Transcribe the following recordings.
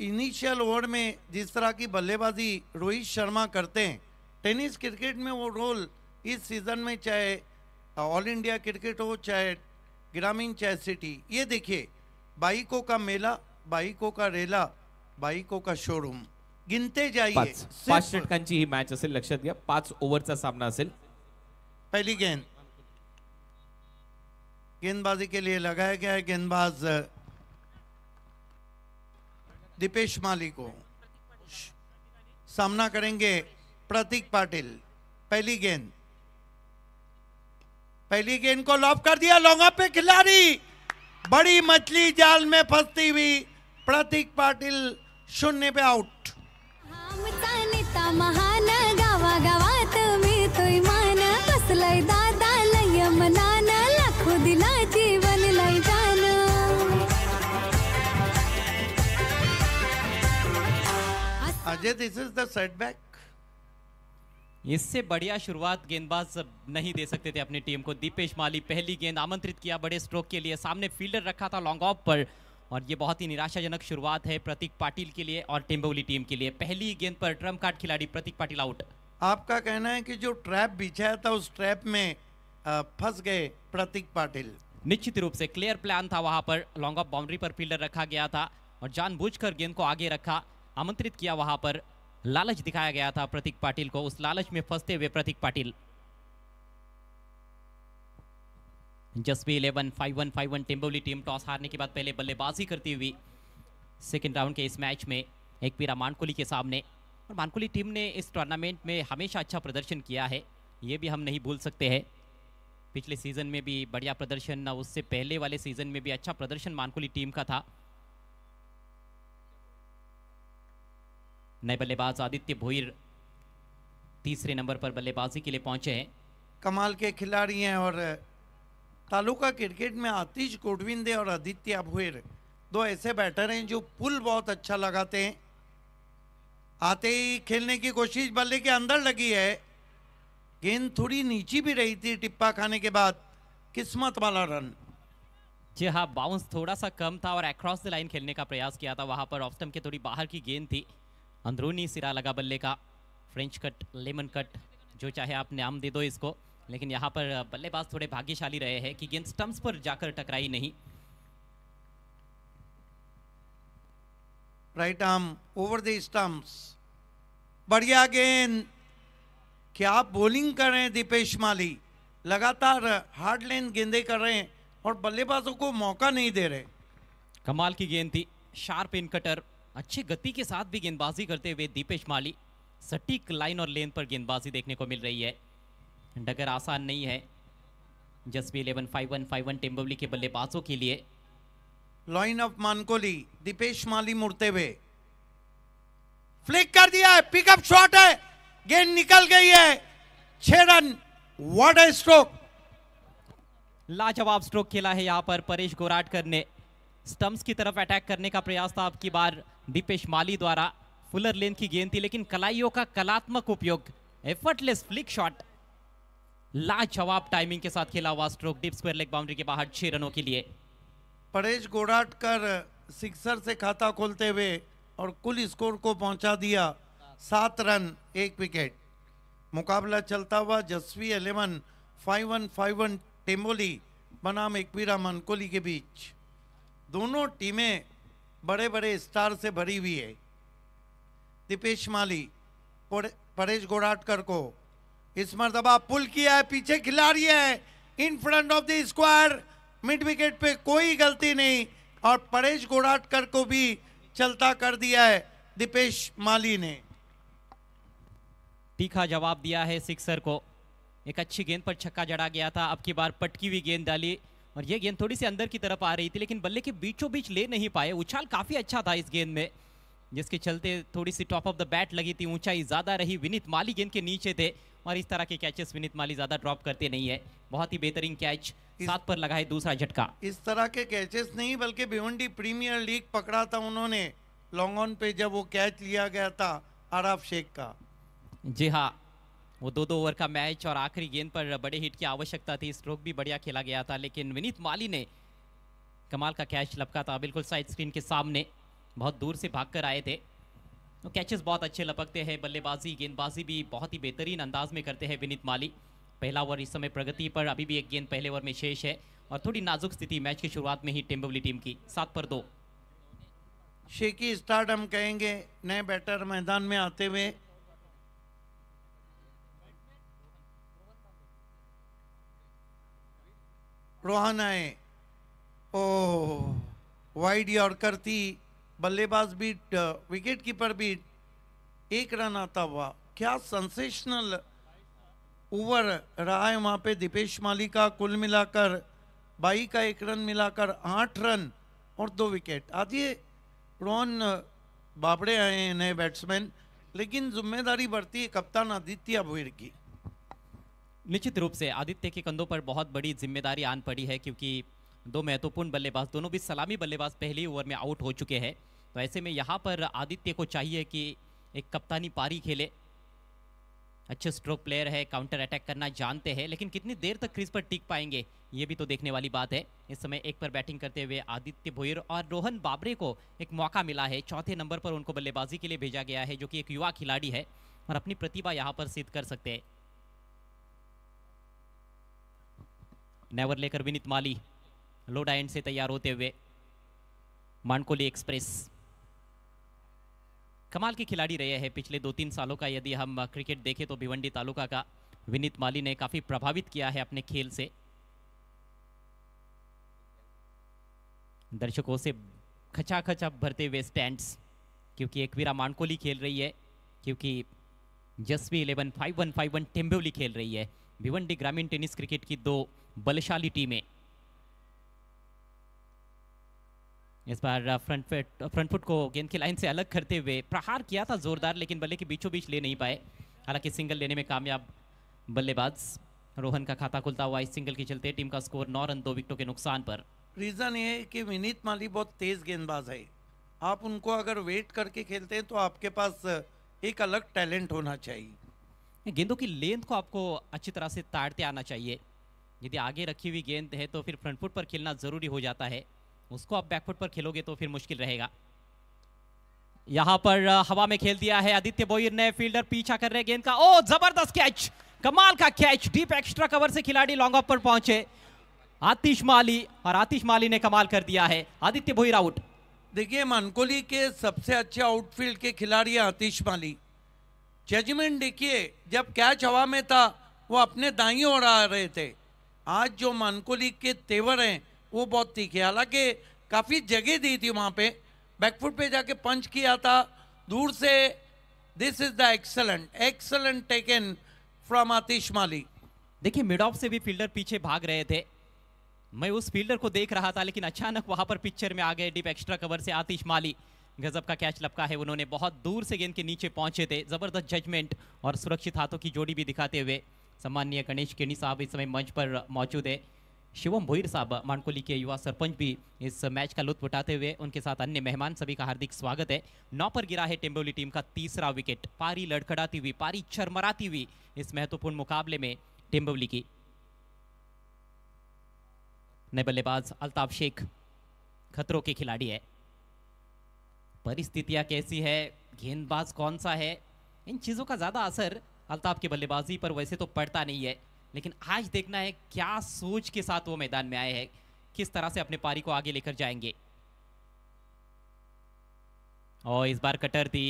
Initial over में जिस तरह की बल्लेबाजी रोहित शर्मा करते हैं टेनिस क्रिकेट में वो रोल इस सीज़न में चाहे ऑल इंडिया क्रिकेट हो चाहे ग्रामीण चाहे सिटी ये देखिए बाइकों का मेला बाइकों का रेला बाइकों का शोरूम गिनते जाइए पांच मैच ही मॅच असेल लक्षात घ्या पाच सामना पहली गेंद गेंदबाजी के लिए लगाया गया है गेंदबाज दीपेश माली को सामना करेंगे प्रतीक पाटिल पहली गेंद पहली गेंद को लॉप कर दिया लौंगा पे खिलाड़ी बड़ी मछली जाल में फंसती हुई प्रतीक पाटिल शून्य पे out Ajay, this is the setback. इससे बढ़िया शुरुआत गेंदबाज नहीं दे सकते थे अपनी टीम को दीपेश माली पहली गेंद आमंत्रित किया बड़े स्ट्रोक के लिए सामने फील्डर रखा था लॉन्ग ऑफ पर और ये बहुत ही निराशाजनक शुरुआत है प्रतीक पाटिल के लिए और टिम्बोली टीम के लिए पहली गेंद पर ट्रम्प कार्ड खिलाड़ी प्रतीक पाटिल आउट आपका कहना है कि जो ट्रैप बिछाया था उस ट्रैप में फंस गए प्रतीक पाटिल निश्चित रूप से क्लियर प्लान था वहां पर लॉन्ग ऑफ बाउंड्री पर फील्डर रखा गया था और जानबूझकर गेंद को आगे रखा आमंत्रित किया वहां पर लालच दिखाया गया था प्रतीक पाटिल को उस लालच में फंसते हुए Prateek Patil Jasvi eleven five one five one Timboli team toss हारने के बाद पहले बल्लेबाजी करती हुई सेकेंड राउंड के इस मैच में एक पीरा मानकुली के सामने और मानकुली टीम ने इस टूर्नामेंट में हमेशा अच्छा प्रदर्शन किया है ये भी हम नहीं भूल सकते हैं पिछले सीज़न में भी बढ़िया प्रदर्शन ना उससे पहले वाले सीज़न में भी अच्छा प्रदर्शन मानकुली टीम का था नए बल्लेबाज आदित्य भोईर तीसरे नंबर पर बल्लेबाजी के लिए पहुंचे हैं कमाल के खिलाड़ी हैं और तालुका क्रिकेट में आतिश कोटविंदे और आदित्य भोईर दो ऐसे बैटर हैं जो पुल बहुत अच्छा लगाते हैं आते ही खेलने की कोशिश बल्ले के अंदर लगी है गेंद थोड़ी नीची भी रही थी टिप्पा खाने के बाद किस्मत वाला रन जी हाँ बाउंस थोड़ा सा कम था और अक्रॉस द लाइन खेलने का प्रयास किया था वहां पर ऑफ स्टम्प के थोड़ी बाहर की गेंद थी अंदरूनी सिरा लगा बल्ले का फ्रेंच कट लेमन कट जो चाहे आप नाम दे दो इसको लेकिन यहाँ पर बल्लेबाज थोड़े भाग्यशाली रहे हैं कि गेंद स्टम्प्स पर जाकर टकराई नहीं right arm over the stumps बढ़िया गेंद क्या बॉलिंग कर रहे हैं दीपेश माली लगातार हार्ड लेन गेंदे कर रहे हैं और बल्लेबाजों को मौका नहीं दे रहे कमाल की गेंद थी शार्प इन कटर अच्छी गति के साथ भी गेंदबाजी करते हुए दीपेश माली सटीक लाइन और लेन पर गेंदबाजी देखने को मिल रही है डगर आसान नहीं है Jasvi eleven five one five one Tembli के बल्लेबाजों के लिए लाइन ऑफ मानकोली दीपेश माली मुड़ते हुए फ्लिक कर दिया है पिकअप शॉट है गेंद निकल गई है छह रन ए स्ट्रोक लाजवाब स्ट्रोक खेला है यहां पर परेश गोराटकर ने स्टम्स की तरफ अटैक करने का प्रयास था आपकी बार दीपेश माली द्वारा फुलर लेंथ की गेंद थी लेकिन कलाइयों का कलात्मक उपयोग एफर्टलेस फ्लिक शॉट लाजवाब टाइमिंग के साथ खेला हुआ stroke deep square leg boundary के बाहर छह रनों के लिए परेश गोड़ाटकर सिक्सर से खाता खोलते हुए और कुल स्कोर को पहुंचा दिया सात रन एक विकेट मुकाबला चलता हुआ Jasvi eleven five one five one Temboli बनाम एक एकवीरा मनकोली के बीच दोनों टीमें बड़े बड़े स्टार से भरी हुई है दीपेश माली परेश गोराटकर को इस मरतबा पुल किया है पीछे खिलाड़ी है in front of the square mid wicket पे कोई गलती नहीं और परेश गोराटकर को भी चलता कर दिया है दीपेश माली ने तीखा जवाब दिया है सिक्सर को एक अच्छी गेंद पर छक्का जड़ा गया था अब की बार पटकी हुई गेंद डाली और ये गेंद थोड़ी सी अंदर की तरफ आ रही थी लेकिन बल्ले के बीचों बीच ले नहीं पाए उछाल काफी अच्छा था इस गेंद में जिसके चलते थोड़ी सी टॉप ऑफ द बैट लगी थी ऊंचाई ज़्यादा रही विनीत माली गेंद के नीचे थे और इस तरह के कैचेस विनीत माली ज़्यादा ड्रॉप करते नहीं है बहुत ही बेहतरीन कैच सात पर लगा है दूसरा झटका इस तरह के कैचेस नहीं बल्कि भिवंडी प्रीमियर लीग पकड़ा था उन्होंने लॉन्ग ऑन पे जब वो कैच लिया गया था आराफ शेख का जी हाँ वो दो दो ओवर का मैच और आखिरी गेंद पर बड़े हिट की आवश्यकता थी स्ट्रोक भी बढ़िया खेला गया था लेकिन विनीत माली ने कमाल का कैच लपका था बिल्कुल साइड स्क्रीन के सामने बहुत दूर से भाग कर आए थे तो कैचेस बहुत अच्छे लपकते हैं बल्लेबाजी गेंदबाजी भी बहुत ही बेहतरीन अंदाज में करते हैं विनीत माली पहला ओवर इस समय प्रगति पर अभी भी एक गेंद पहले ओवर में शेष है और थोड़ी नाजुक स्थिति मैच की शुरुआत में ही टिम्बवली टीम की सात पर दो शेकी स्टार्ट हम कहेंगे नए बैटर मैदान में आते हुए रोहानाएं ओ वाइड यॉर्कर थी बल्लेबाज बीट विकेट कीपर बीट एक रन आता हुआ क्या सेंसेशनल ओवर रहा है वहाँ पे दीपेश माली का कुल मिलाकर बाई का एक रन मिलाकर आठ रन और दो विकेट आज ये रोहन बाबड़े आए हैं नए बैट्समैन लेकिन जिम्मेदारी बढ़ती है कप्तान आदित्य भुईर की निश्चित रूप से आदित्य के कंधों पर बहुत बड़ी जिम्मेदारी आन पड़ी है क्योंकि दो महत्वपूर्ण बल्लेबाज दोनों भी सलामी बल्लेबाज पहले ओवर में आउट हो चुके हैं तो ऐसे में यहाँ पर आदित्य को चाहिए कि एक कप्तानी पारी खेले अच्छे स्ट्रोक प्लेयर है काउंटर अटैक करना जानते हैं लेकिन कितनी देर तक क्रीज पर टिक पाएंगे ये भी तो देखने वाली बात है इस समय एक पर बैटिंग करते हुए आदित्य भोयर और रोहन बाबरे को एक मौका मिला है चौथे नंबर पर उनको बल्लेबाजी के लिए भेजा गया है जो कि एक युवा खिलाड़ी है और अपनी प्रतिभा यहाँ पर सिद्ध कर सकते हैं नेवर लेकर विनीत माली लोडा एंड से तैयार होते हुए मानकोली एक्सप्रेस कमाल के खिलाड़ी रहे हैं पिछले दो तीन सालों का यदि हम क्रिकेट देखें तो भिवंडी तालुका का विनीत माली ने काफ़ी प्रभावित किया है अपने खेल से दर्शकों से खचा खचा भरते हुए स्टैंड्स क्योंकि एकवीरा मानकोली खेल रही है क्योंकि Jasvi eleven five one five one Tembevli खेल रही है भिवंडी ग्रामीण टेनिस क्रिकेट की दो बलशाली टीमें इस बार फ्रंट फुट फ्रंट फुट को गेंद की लाइन से अलग करते हुए प्रहार किया था जोरदार लेकिन बल्ले के बीचों बीच ले नहीं पाए हालांकि सिंगल लेने में कामयाब बल्लेबाज रोहन का खाता खुलता हुआ इस सिंगल के चलते टीम का स्कोर नौ रन दो विकेटों के नुकसान पर रीजन ये कि विनीत माली बहुत तेज गेंदबाज है आप उनको अगर वेट करके खेलते हैं तो आपके पास एक अलग टैलेंट होना चाहिए गेंदों की लेंथ को आपको अच्छी तरह से ताड़ते आना चाहिए यदि आगे रखी हुई गेंद है तो फिर फ्रंट फुट पर खेलना ज़रूरी हो जाता है उसको आप बैकफुट पर खेलोगे तो फिर मुश्किल रहेगा यहां पर हवा में खेल दिया है आदित्य बोईर ने फील्डर पीछा कर रहे गेंद का ओ जबरदस्त कैच कमाल का कैच डीप एक्स्ट्रा कवर से खिलाड़ी लॉन्ग ऑफ पर पहुंचे आतिश माली और आतिश माली ने कमाल कर दिया है आदित्य भोईर आउट देखिए मानकोली के सबसे अच्छे आउटफील्ड के खिलाड़ी आतिश माली जजमेंट देखिए जब कैच हवा में था वो अपने दाई ओर आ रहे थे आज जो मानकोली के तेवर हैं वो बहुत तीखे हालांकि काफ़ी जगह दी थी वहाँ पे बैकफुट पे जाके पंच किया था दूर से this is the excellent excellent taken from Aatish Mali देखिए मिड ऑफ से भी फील्डर पीछे भाग रहे थे मैं उस फील्डर को देख रहा था लेकिन अचानक वहां पर पिक्चर में आ गए डीप एक्स्ट्रा कवर से आतिश माली गजब का कैच लपका है उन्होंने बहुत दूर से गेंद के नीचे पहुंचे थे जबरदस्त जजमेंट और सुरक्षित हाथों की जोड़ी भी दिखाते हुए सम्मान्य गणेश केणी साहब इस समय मंच पर मौजूद है शिवम भोईर साहब मानकोली के युवा सरपंच भी इस मैच का लुत्फ उठाते हुए उनके साथ अन्य मेहमान सभी का हार्दिक स्वागत है नौ पर गिरा है टेम्बोली टीम का तीसरा विकेट पारी लड़खड़ाती हुई पारी चरमराती हुई इस महत्वपूर्ण मुकाबले में टेम्बोली की नए बल्लेबाज अल्ताफ शेख खतरों के खिलाड़ी है परिस्थितियाँ कैसी है गेंदबाज कौन सा है इन चीज़ों का ज़्यादा असर अल्ताफ की बल्लेबाजी पर वैसे तो पड़ता नहीं है लेकिन आज देखना है क्या सोच के साथ वो मैदान में आए हैं किस तरह से अपने पारी को आगे लेकर जाएंगे और इस बार कटर थी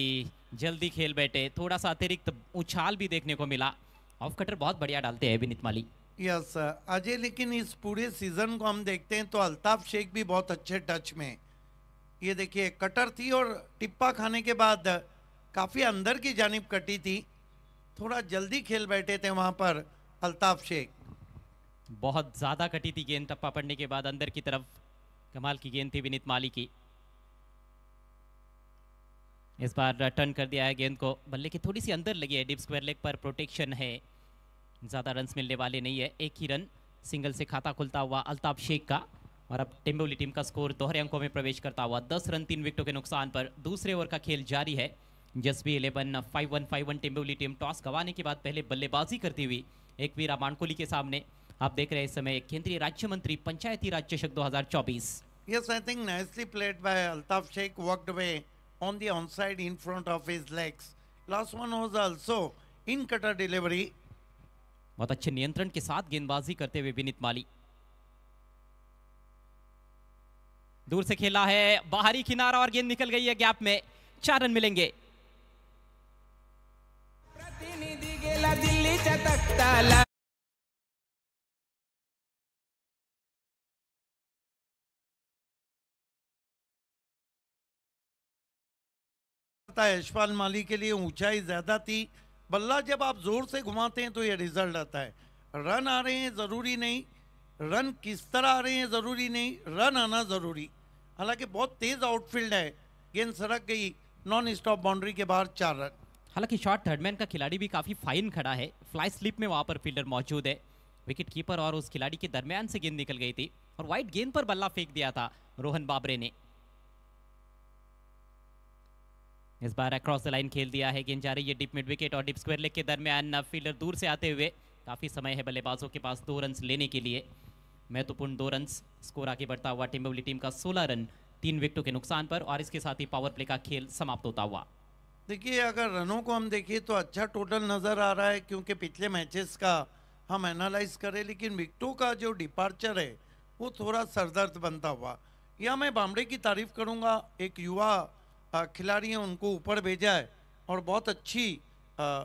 जल्दी खेल बैठे थोड़ा सा अतिरिक्त उछाल भी देखने को मिला ऑफ कटर बहुत बढ़िया डालते हैं विनित माली यस अजय लेकिन इस पूरे सीजन को हम देखते हैं तो अल्ताफ शेख भी बहुत अच्छे टच में ये देखिए कटर थी और टिप्पा खाने के बाद काफ़ी अंदर की जानब कटी थी थोड़ा जल्दी खेल बैठे थे वहाँ पर अल्ताफ शेख बहुत ज़्यादा कटी थी गेंद टप्पा पड़ने के बाद अंदर की तरफ कमाल की गेंद थी विनीत माली की इस बार टर्न कर दिया है गेंद को बल्ले की थोड़ी सी अंदर लगी है डिप स्क्वायर लेग पर प्रोटेक्शन है ज़्यादा रन मिलने वाले नहीं है एक ही रन सिंगल से खाता खुलता हुआ अल्ताफ शेख का और अब टिम्बोली टीम का स्कोर दोहरे अंकों में प्रवेश करता हुआ दस रन तीन विकेटों के नुकसान पर दूसरे ओवर का खेल जारी है Jasvi eleven five one five one Timboli team toss गंवाने के बाद पहले बल्लेबाजी करती हुई एक वीरा मानकोली के सामने आप देख रहे हैं इस समय केंद्रीय राज्य मंत्री पंचायती राज चषक 2024 yes i think nicely played by altaf sheikh walked away on the onside in front of his legs last one was also in cutter delivery बहुत अच्छे नियंत्रण के साथ गेंदबाजी करते हुए विनीत माली दूर से खेला है बाहरी किनारा और गेंद निकल गई है गैप में चार रन मिलेंगे यशपाल माली के लिए ऊंचाई ज़्यादा थी बल्ला जब आप ज़ोर से घुमाते हैं तो ये रिजल्ट आता है रन आ रहे हैं ज़रूरी नहीं रन किस तरह आ रहे हैं ज़रूरी नहीं रन आना ज़रूरी हालांकि बहुत तेज़ आउटफील्ड है गेंद सड़क गई नॉन स्टॉप बाउंड्री के बाहर चार रन हालांकि शॉर्ट थर्डमैन का खिलाड़ी भी काफ़ी फाइन खड़ा है फ्लाई स्लिप में वहां पर फील्डर मौजूद है विकेट कीपर और उस खिलाड़ी के दरमियान से गेंद निकल गई थी और वाइट गेंद पर बल्ला फेंक दिया था रोहन बाबरे ने इस बार अक्रॉस द लाइन खेल दिया है गेंद जा रही है डिप मिड विकेट और डिप स्क्वायर लेग के दरमियान फील्डर दूर से आते हुए काफ़ी समय है बल्लेबाजों के पास दो रन लेने के लिए महत्वपूर्ण दो रन स्कोर आगे बढ़ता हुआ टीम टीम का सोलह रन तीन विकेटों के नुकसान पर और इसके साथ ही पावर प्ले का खेल समाप्त होता हुआ देखिए अगर रनों को हम देखें तो अच्छा टोटल नज़र आ रहा है क्योंकि पिछले मैचेस का हम एनालाइज करें लेकिन विकटों का जो डिपार्चर है वो थोड़ा सरदर्द बनता हुआ या मैं बामड़े की तारीफ करूंगा एक युवा खिलाड़ी है उनको ऊपर भेजा है और बहुत अच्छी आ,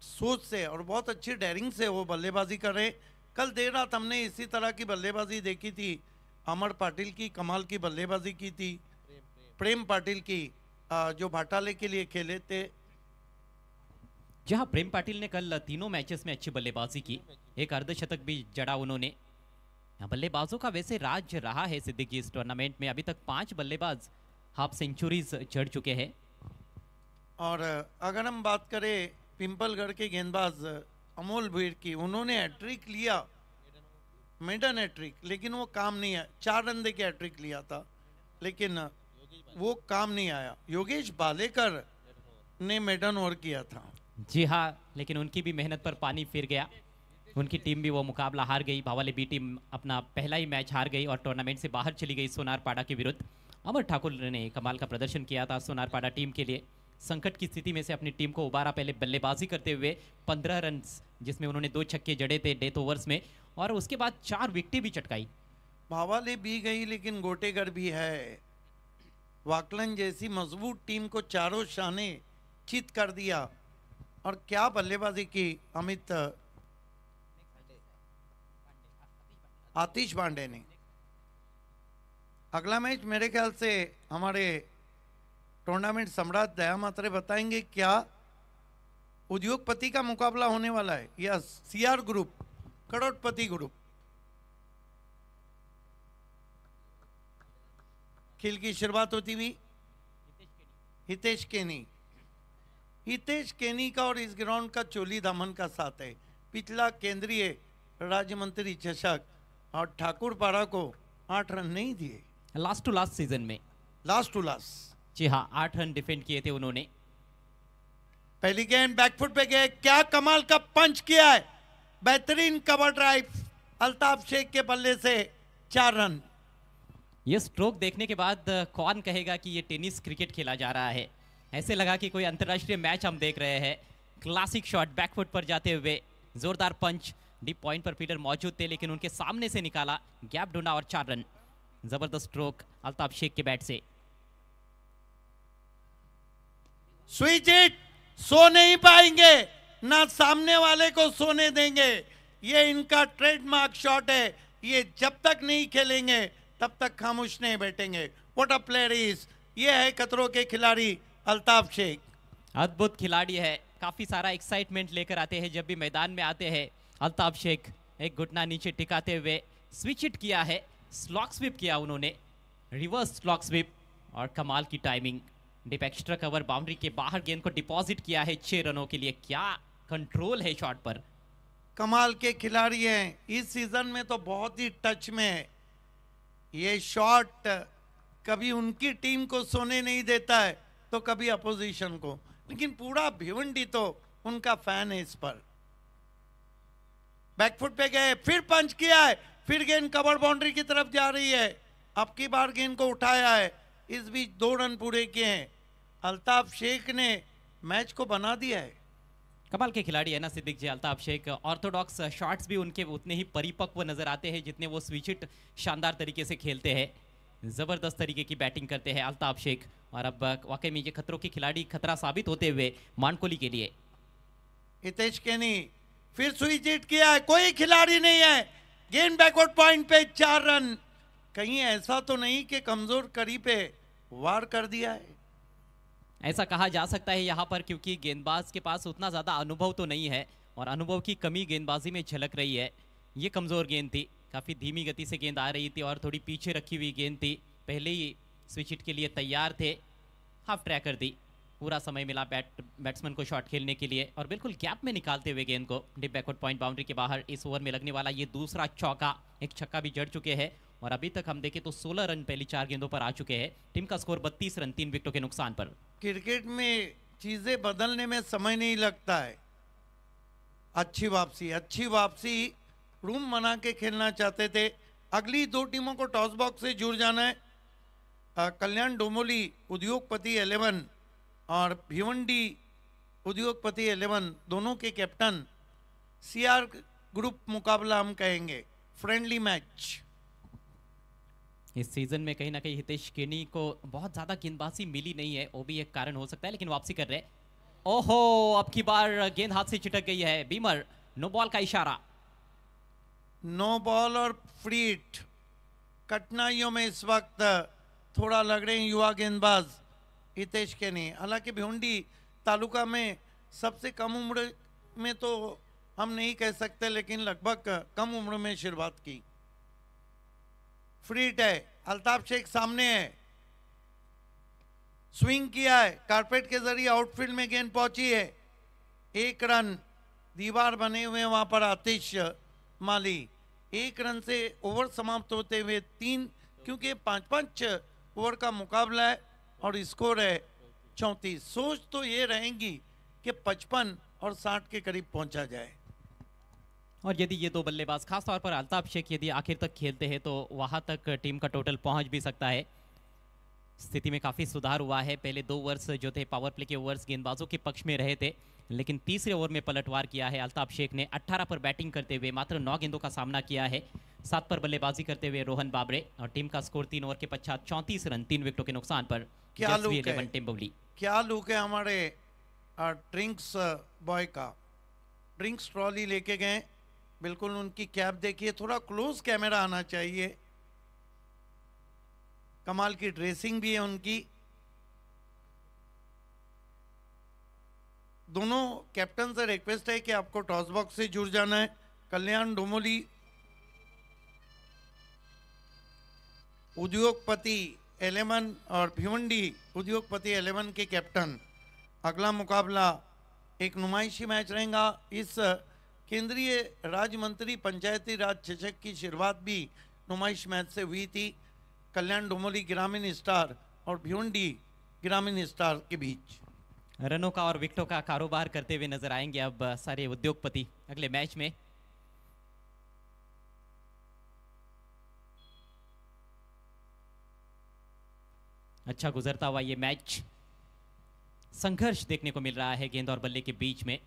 सोच से और बहुत अच्छी डेयरिंग से वो बल्लेबाजी कर रहे कल देर रात हमने इसी तरह की बल्लेबाजी देखी थी अमर पाटिल की कमाल की बल्लेबाजी की थी प्रेम, प्रेम।, प्रेम पाटिल की जो भाटाले के लिए खेले थे जहां प्रेम पाटिल ने कल तीनों मैचेस में अच्छी बल्लेबाजी की एक अर्धशतक भी जड़ा उन्होंने बल्लेबाजों का वैसे राज रहा है सिद्दीकी इस टूर्नामेंट में अभी तक पांच बल्लेबाज हाफ सेंचुरीज जड़ चुके हैं और अगर हम बात करें पिंपलगढ़ के गेंदबाज अमोल भीड़ की उन्होंने हैट्रिक लिया मेडन हैट्रिक लेकिन वो काम नहीं आया चार रन दे के हैट्रिक लिया था लेकिन वो काम नहीं आया योगेश बालेकर ने मेडन ओवर किया था जी हाँ लेकिन उनकी भी मेहनत पर पानी फिर गया उनकी टीम भी वो मुकाबला हार गई भावाले बी टीम अपना पहला ही मैच हार गई और टूर्नामेंट से बाहर चली गई सोनार पाड़ा के विरुद्ध अमर ठाकुर ने कमाल का प्रदर्शन किया था सोनार पाड़ा टीम के लिए संकट की स्थिति में से अपनी टीम को उबारा पहले बल्लेबाजी करते हुए पंद्रह रन जिसमें उन्होंने दो छक्के जड़े थे डेथ ओवर्स में और उसके बाद चार विकटें भी चटकाई भावाले भी गई लेकिन गोटेगढ़ भी है वाकलन जैसी मजबूत टीम को चारों शाने चित कर दिया और क्या बल्लेबाजी की अमित आतिश पांडे ने अगला मैच मेरे ख्याल से हमारे टूर्नामेंट सम्राट दया मात्रे बताएंगे क्या उद्योगपति का मुकाबला होने वाला है या सीआर ग्रुप करोड़पति ग्रुप खेल की शुरुआत होती हुई हितेश केनी हितेश केनी का और इस ग्राउंड का चोली दामन का साथ है पिछला केंद्रीय राज्य मंत्री चषक और ठाकुर पारा को आठ रन नहीं दिए लास्ट टू लास्ट सीजन में लास्ट टू लास्ट जी हाँ आठ रन डिफेंड किए थे उन्होंने पहली गेंद बैकफुट पे गए क्या कमाल का पंच किया है बेहतरीन कवर ड्राइव अल्ताफ शेख के बल्ले से चार रन ये स्ट्रोक देखने के बाद कौन कहेगा कि ये टेनिस क्रिकेट खेला जा रहा है ऐसे लगा कि कोई अंतर्राष्ट्रीय मैच हम देख रहे हैं क्लासिक शॉट बैकफुट पर जाते हुए जोरदार पंच डीप पॉइंट पर फील्डर मौजूद थे लेकिन उनके सामने से निकाला गैप ढूंढा और चार रन जबरदस्त स्ट्रोक अल्ताफ शेख के बैट से स्विच इट सो नहीं पाएंगे ना सामने वाले को सोने देंगे ये इनका ट्रेडमार्क शॉट है ये जब तक नहीं खेलेंगे तब तक खामोश नहीं बैठेंगे वॉट अ प्लेयर इज ये है कतरों के खिलाड़ी अल्ताफ शेख अद्भुत खिलाड़ी है काफ़ी सारा एक्साइटमेंट लेकर आते हैं जब भी मैदान में आते हैं अल्ताफ शेख एक घुटना नीचे टिकाते हुए स्विच इट किया है स्लॉक स्विप किया उन्होंने रिवर्स स्लॉक स्विप और कमाल की timing deep extra cover boundary के बाहर गेंद को डिपॉजिट किया है छह रनों के लिए क्या कंट्रोल है शॉट पर कमाल के खिलाड़ी हैं इस सीजन में तो बहुत ही टच में है ये शॉट कभी उनकी टीम को सोने नहीं देता है तो कभी अपोजिशन को लेकिन पूरा भिवंडी तो उनका फैन है इस पर बैकफुट पे गए फिर पंच किया है फिर गेंद कवर बाउंड्री की तरफ जा रही है अब की बार गेंद को उठाया है इस बीच दो रन पूरे किए हैं अल्ताफ शेख ने मैच को बना दिया है कमाल के खिलाड़ी है ना सिद्दीक जी अल्ताफ शेख ऑर्थोडॉक्स शॉट्स भी उनके उतने ही परिपक्व नजर आते हैं जितने वो स्विचिट शानदार तरीके से खेलते हैं ज़बरदस्त तरीके की बैटिंग करते हैं अल्ताफ शेख और अब वाकई में ये खतरों के खिलाड़ी खतरा साबित होते हुए मानकोली के लिए हितेश केनी फिर स्विचिट किया है कोई खिलाड़ी नहीं है गेंद बैकवर्ड पॉइंट पे चार रन कहीं ऐसा तो नहीं कि कमजोर करी पे वार कर दिया है ऐसा कहा जा सकता है यहाँ पर क्योंकि गेंदबाज के पास उतना ज़्यादा अनुभव तो नहीं है और अनुभव की कमी गेंदबाजी में झलक रही है ये कमज़ोर गेंद थी काफ़ी धीमी गति से गेंद आ रही थी और थोड़ी पीछे रखी हुई गेंद थी पहले ही स्विच हिट के लिए तैयार थे हाफ ट्रैकर दी पूरा समय मिला बैट बैट्समैन को शॉट खेलने के लिए और बिल्कुल गैप में निकालते हुए गेंद को डिप बैकवर्ड पॉइंट बाउंड्री के बाहर इस ओवर में लगने वाला ये दूसरा चौका एक छक्का भी जड़ चुके हैं और अभी तक हम देखें तो 16 रन पहली चार गेंदों पर आ चुके हैं टीम का स्कोर 32 रन तीन विकेटों के नुकसान पर क्रिकेट में चीज़ें बदलने में समय नहीं लगता है अच्छी वापसी अच्छी वापसी रूम बना के खेलना चाहते थे अगली दो टीमों को टॉस बॉक्स से जुड़ जाना है कल्याण डोमोली उद्योगपति एलेवन और भिवंडी उद्योगपति एलेवन दोनों के कैप्टन सीआर ग्रुप मुकाबला हम कहेंगे फ्रेंडली मैच इस सीजन में कहीं ना कहीं हितेश केनी को बहुत ज़्यादा गेंदबाजी मिली नहीं है वो भी एक कारण हो सकता है लेकिन वापसी कर रहे ओहो अब की बार गेंद हाथ से छिटक गई है बीमर नो बॉल का इशारा नो बॉल और फ्रीट कठिनाइयों में इस वक्त थोड़ा लग रहे हैं युवा गेंदबाज हितेश केनी हालांकि भिंडी तालुका में सबसे कम उम्र में तो हम नहीं कह सकते लेकिन लगभग कम उम्र में शुरुआत की फ्री है अल्ताफ शेख सामने है स्विंग किया है कारपेट के जरिए आउटफील्ड में गेंद पहुंची है एक रन दीवार बने हुए वहां पर आतिश माली एक रन से ओवर समाप्त होते हुए तीन क्योंकि पांच पांच ओवर का मुकाबला है और स्कोर है चौंतीस सोच तो ये रहेंगी कि पचपन और साठ के करीब पहुंचा जाए और यदि ये दो बल्लेबाज खासतौर पर अल्ताफ शेख यदि आखिर तक खेलते हैं तो वहाँ तक टीम का टोटल पहुँच भी सकता है स्थिति में काफ़ी सुधार हुआ है पहले दो ओवर्स जो थे पावर प्ले के ओवर्स गेंदबाजों के पक्ष में रहे थे लेकिन तीसरे ओवर में पलटवार किया है अल्ताफ शेख ने अट्ठारह पर बैटिंग करते हुए मात्र नौ गेंदों का सामना किया है सात पर बल्लेबाजी करते हुए रोहन बाबरे और टीम का स्कोर तीन ओवर के पश्चात चौंतीस रन तीन विकेटों के नुकसान पर क्या लुक है टिम्बवली क्या लुक है हमारे ड्रिंक्स बॉय का ड्रिंक्स ट्रॉली लेके गए बिल्कुल उनकी कैब देखिए थोड़ा क्लोज कैमरा आना चाहिए कमाल की ड्रेसिंग भी है उनकी दोनों कैप्टन से रिक्वेस्ट है कि आपको टॉस बॉक्स से जुड़ जाना है कल्याण डोमोली उद्योगपति एलेवन और भिवंडी उद्योगपति एलेवन के कैप्टन अगला मुकाबला एक नुमाइशी मैच रहेगा इस केंद्रीय राज्य मंत्री पंचायती राज चेचक की शुरुआत भी नुमाइश मैच से हुई थी कल्याण डोमोली ग्रामीण स्टार और भिवंडी ग्रामीण स्टार के बीच रनों का और विकटों का कारोबार करते हुए नजर आएंगे अब सारे उद्योगपति अगले मैच में अच्छा गुजरता हुआ ये मैच संघर्ष देखने को मिल रहा है गेंद और बल्ले के बीच में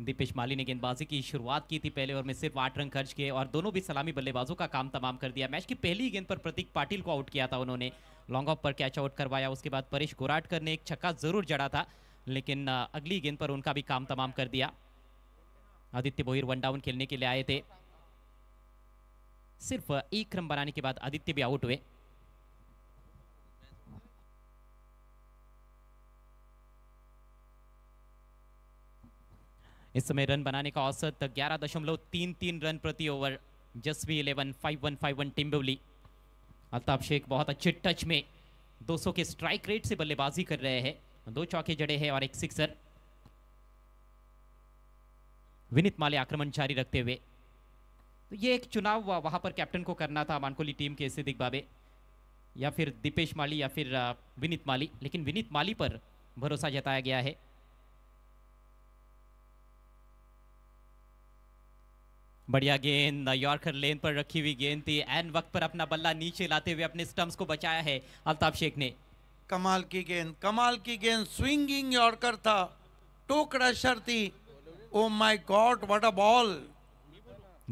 दीपेश माली ने गेंदबाजी की शुरुआत की थी पहले ओवर में सिर्फ आठ रन खर्च किए और दोनों भी सलामी बल्लेबाजों का काम तमाम कर दिया मैच की पहली गेंद पर प्रतीक पाटिल को आउट किया था उन्होंने लॉन्ग ऑफ पर कैच आउट करवाया उसके बाद परेश गोराटकर ने एक छक्का जरूर जड़ा था लेकिन अगली गेंद पर उनका भी काम तमाम कर दिया आदित्य बोहिर वन डाउन खेलने के लिए आए थे सिर्फ एक रन बनाने के बाद आदित्य भी आउट हुए इस समय रन बनाने का औसत ग्यारह दशमलव तीन तीन रन प्रति over Jasvi eleven five one five one Timbli Altaf Shaikh बहुत अच्छे टच में 200 के स्ट्राइक रेट से बल्लेबाजी कर रहे हैं दो चौके जड़े हैं और एक सिक्सर विनित माले आक्रमण जारी रखते हुए तो ये एक चुनाव वहां पर कैप्टन को करना था मानकोली टीम के सिद्धिक बाबे या फिर दीपेश माली या फिर विनित माली लेकिन विनित माली पर भरोसा जताया गया है बढ़िया गेंद यॉर्कर लेन पर रखी हुई गेंद थी एन वक्त पर अपना बल्ला नीचे लाते हुए अपने स्टम्प्स को बचाया है अल्ताफ शेख ने कमाल की गेंद कमाल की गेंद स्विंगिंग यॉर्कर था टू क्रशर थी oh my god what a ball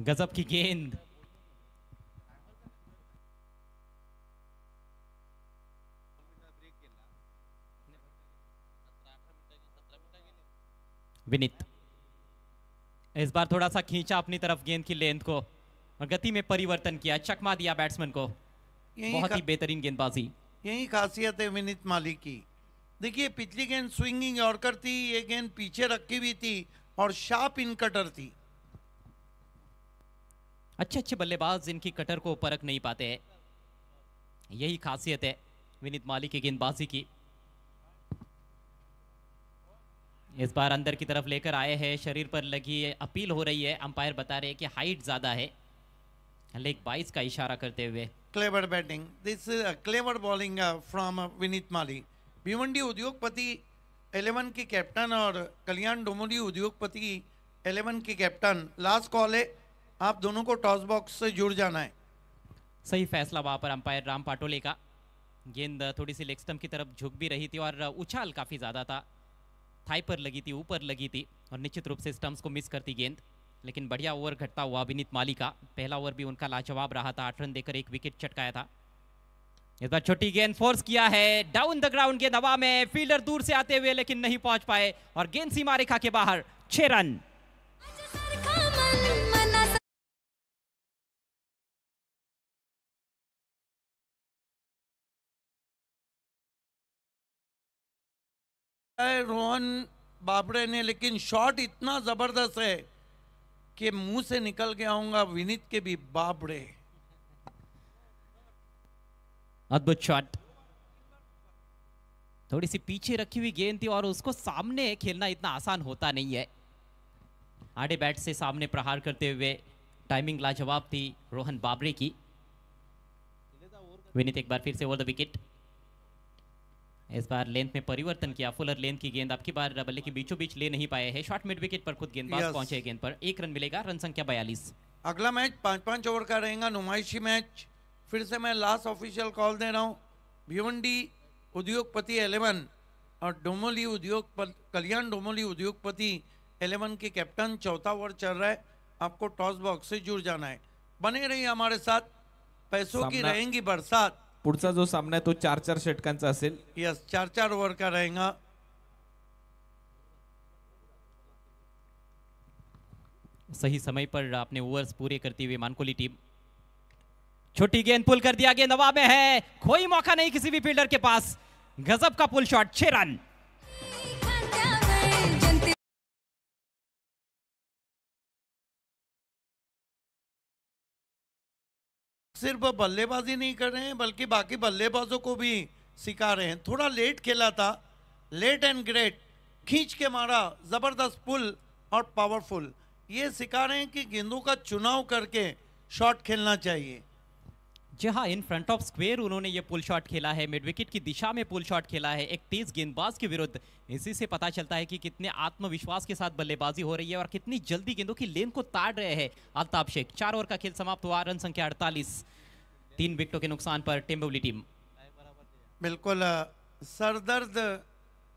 गजब की गेंद विनीत इस बार थोड़ा सा खींचा अपनी तरफ गेंद की लेंथ को और गति में परिवर्तन किया चकमा दिया बैट्समैन को बहुत ही बेहतरीन गेंदबाजी यही खासियत है विनीत मालिक की देखिए पिछली गेंद स्विंगिंग और करती ये गेंद पीछे रखी हुई थी और शार्प इन कटर थी अच्छे अच्छे बल्लेबाज इनकी कटर को परख नहीं पाते यही खासियत है विनीत मालिक की गेंदबाजी की इस बार अंदर की तरफ लेकर आए हैं शरीर पर लगी अपील हो रही है अंपायर बता रहे हैं कि हाइट ज्यादा है लेग बाइस का इशारा करते हुए clever batting this clever bowling from Vineet Mali Bhiwandi उद्योगपति एलेवन के कैप्टन और कल्याण डोमोली उद्योगपति एलेवन के कैप्टन लास्ट कॉल है आप दोनों को टॉस बॉक्स से जुड़ जाना है सही फैसला वहां पर अंपायर राम पाटोले का गेंद थोड़ी सी लेग स्टम्प की तरफ झुक भी रही थी और उछाल काफी ज्यादा था थाई पर लगी थी ऊपर लगी थी और निश्चित रूप से स्टम्प्स को मिस करती गेंद लेकिन बढ़िया ओवर घटता हुआ अभिनीत माली का पहला ओवर भी उनका लाजवाब रहा था आठ रन देकर एक विकेट चटकाया था इस बार छोटी गेंद फोर्स किया है डाउन द ग्राउंड गेंद हवा में फील्डर दूर से आते हुए लेकिन नहीं पहुंच पाए और गेंद सीमा रेखा के बाहर छह रन रोहन बाबड़े ने लेकिन शॉट इतना जबरदस्त है कि मुंह से निकल के आऊंगा विनीत के भी बाबड़े अद्भुत शॉट थोड़ी सी पीछे रखी हुई गेंद थी और उसको सामने खेलना इतना आसान होता नहीं है आड़े बैट से सामने प्रहार करते हुए टाइमिंग लाजवाब थी रोहन बाबरे की विनीत एक बार फिर से ओवर द विकेट इस बार लेंथ में परिवर्तन किया फुलर लेंथ की गेंद आपकी बार बल्ले के बीचों बीच ले नहीं पाए हैं शॉर्ट मिड विकेट पर खुद गेंदबाज yes. पहुंचे गेंद पर एक रन मिलेगा रन संख्या बयालीस अगला मैच पांच पांच ओवर का रहेगा नुमाइशी मैच फिर से मैं लास्ट ऑफिशियल कॉल दे रहा हूँ भिवंडी उद्योगपति एलेवन और डोमोली उद्योग कल्याण डोमोली उद्योगपति एलेवन के कैप्टन चौथा ओवर चल रहा है आपको टॉस बॉक्स से जुड़ जाना है बने रही हमारे साथ पैसों की रहेंगी बरसात पुढचा जो सामना आहे तो चार चार षटकांचा असेल यस चार चार ओव्हर का रहेगा सही समय पर आपने ओवर्स पूरे करती हुई मानकोली टीम छोटी गेंद पुल कर दिया गेंद नवाब में है कोई मौका नहीं किसी भी फील्डर के पास गजब का पुल शॉट छह रन सिर्फ बल्लेबाजी नहीं कर रहे हैं बल्कि बाकी बल्लेबाजों को भी सिखा रहे हैं थोड़ा लेट खेला था लेट एंड ग्रेट खींच के मारा ज़बरदस्त पुल और पावरफुल ये सिखा रहे हैं कि गेंदों का चुनाव करके शॉट खेलना चाहिए जी हाँ इन फ्रंट ऑफ स्क्वेयर उन्होंने ये पुल शॉट खेला है मिड विकेट की दिशा में पुल शॉट खेला है एक तेज गेंदबाज के विरुद्ध इसी से पता चलता है कि कितने आत्मविश्वास के साथ बल्लेबाजी हो रही है और कितनी जल्दी गेंदों की लेन को ताड़ रहे हैं अल्ताफ शेख चार ओवर का खेल समाप्त हुआ रन संख्या अड़तालीस तीन विकेटों के नुकसान पर टेम्बली टीम बिल्कुल सरदर्द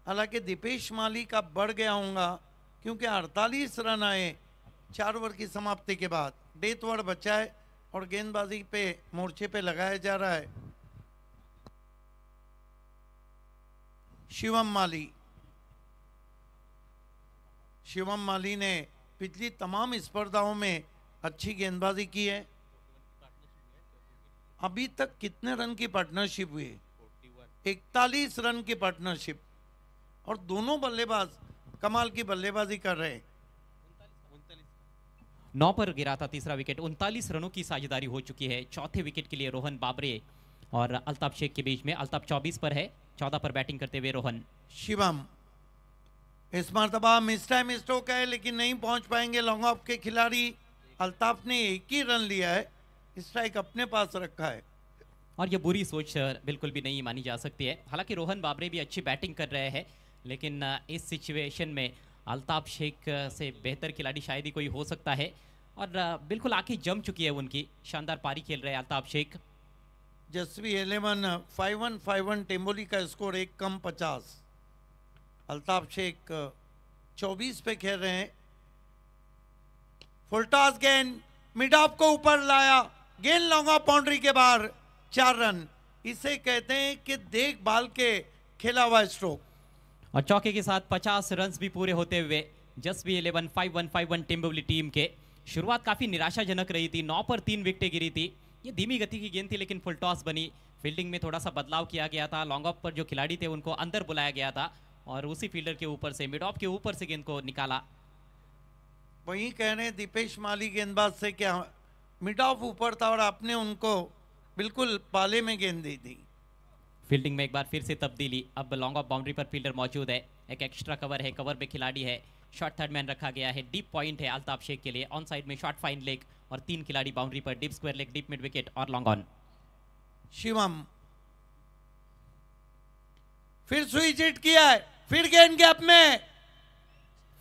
हालांकि दीपेश माली का बढ़ गया होगा क्योंकि अड़तालीस रन आए चार ओवर की समाप्ति के बाद डेथ ओवर बचा है और गेंदबाजी पे मोर्चे पे लगाया जा रहा है शिवम माली शिवम माली ने पिछली तमाम स्पर्धाओं में अच्छी गेंदबाजी की है अभी तक कितने रन की पार्टनरशिप हुई इकतालीस रन की पार्टनरशिप और दोनों बल्लेबाज कमाल की बल्लेबाजी कर रहे हैं नौ पर गिरा था तीसरा विकेट उनतालीस रनों की साझेदारी हो चुकी है चौथे विकेट के लिए रोहन बाबरे और अल्ताफ शेख के बीच में अल्ताफ चौबीस पर है चौदह पर बैटिंग करते हुए रोहन शिवम इस मरतबा मिस टाइम स्ट्रोक है लेकिन नहीं पहुंच पाएंगे लॉन्ग ऑफ के खिलाड़ी अल्ताफ ने एक ही रन लिया है स्ट्राइक अपने पास रखा है और ये बुरी सोच बिल्कुल भी नहीं मानी जा सकती है हालांकि रोहन बाबरे भी अच्छी बैटिंग कर रहे हैं लेकिन इस सिचुएशन में अलताफ शेख से बेहतर खिलाड़ी शायद ही कोई हो सकता है और बिल्कुल आँखें जम चुकी है उनकी शानदार पारी खेल रहे Altaf Shaikh Jasvi eleven five one five one Temboli का स्कोर एक कम पचास अल्ताफ शेख चौबीस पे खेल रहे हैं फुलटास गेंद मिड ऑफ को ऊपर लाया गेंद लौंगा बाउंड्री के बाहर चार रन इसे कहते हैं कि देखभाल के खेला हुआ स्ट्रोक और चौके के साथ 50 रन भी पूरे होते हुए Jasvi eleven five one five one Timbli team के शुरुआत काफ़ी निराशाजनक रही थी नौ पर तीन विकटें गिरी थी ये धीमी गति की गेंद थी लेकिन फुल टॉस बनी फील्डिंग में थोड़ा सा बदलाव किया गया था लॉन्ग ऑफ पर जो खिलाड़ी थे उनको अंदर बुलाया गया था और उसी फील्डर के ऊपर से मिड ऑफ के ऊपर से गेंद को निकाला वही कह रहे दीपेश माली गेंदबाज से क्या मिड ऑफ ऊपर था और आपने उनको बिल्कुल पाले में गेंद दी थी फील्डिंग में एक बार फिर से तब्दीली अब लॉन्ग ऑफ बाउंड्री पर फील्डर मौजूद है एक एक्स्ट्रा कवर है कवर पे खिलाड़ी है शॉर्ट थर्ड मैन रखा गया है डीप पॉइंट है अलताब शेख के लिए ऑन साइड में शॉर्ट फाइन लेग और तीन खिलाड़ी बाउंड्री पर deep square leg deep mid wicket और लॉन्ग ऑन शिवम फिर स्विच हिट किया है फिर गेंद गैप में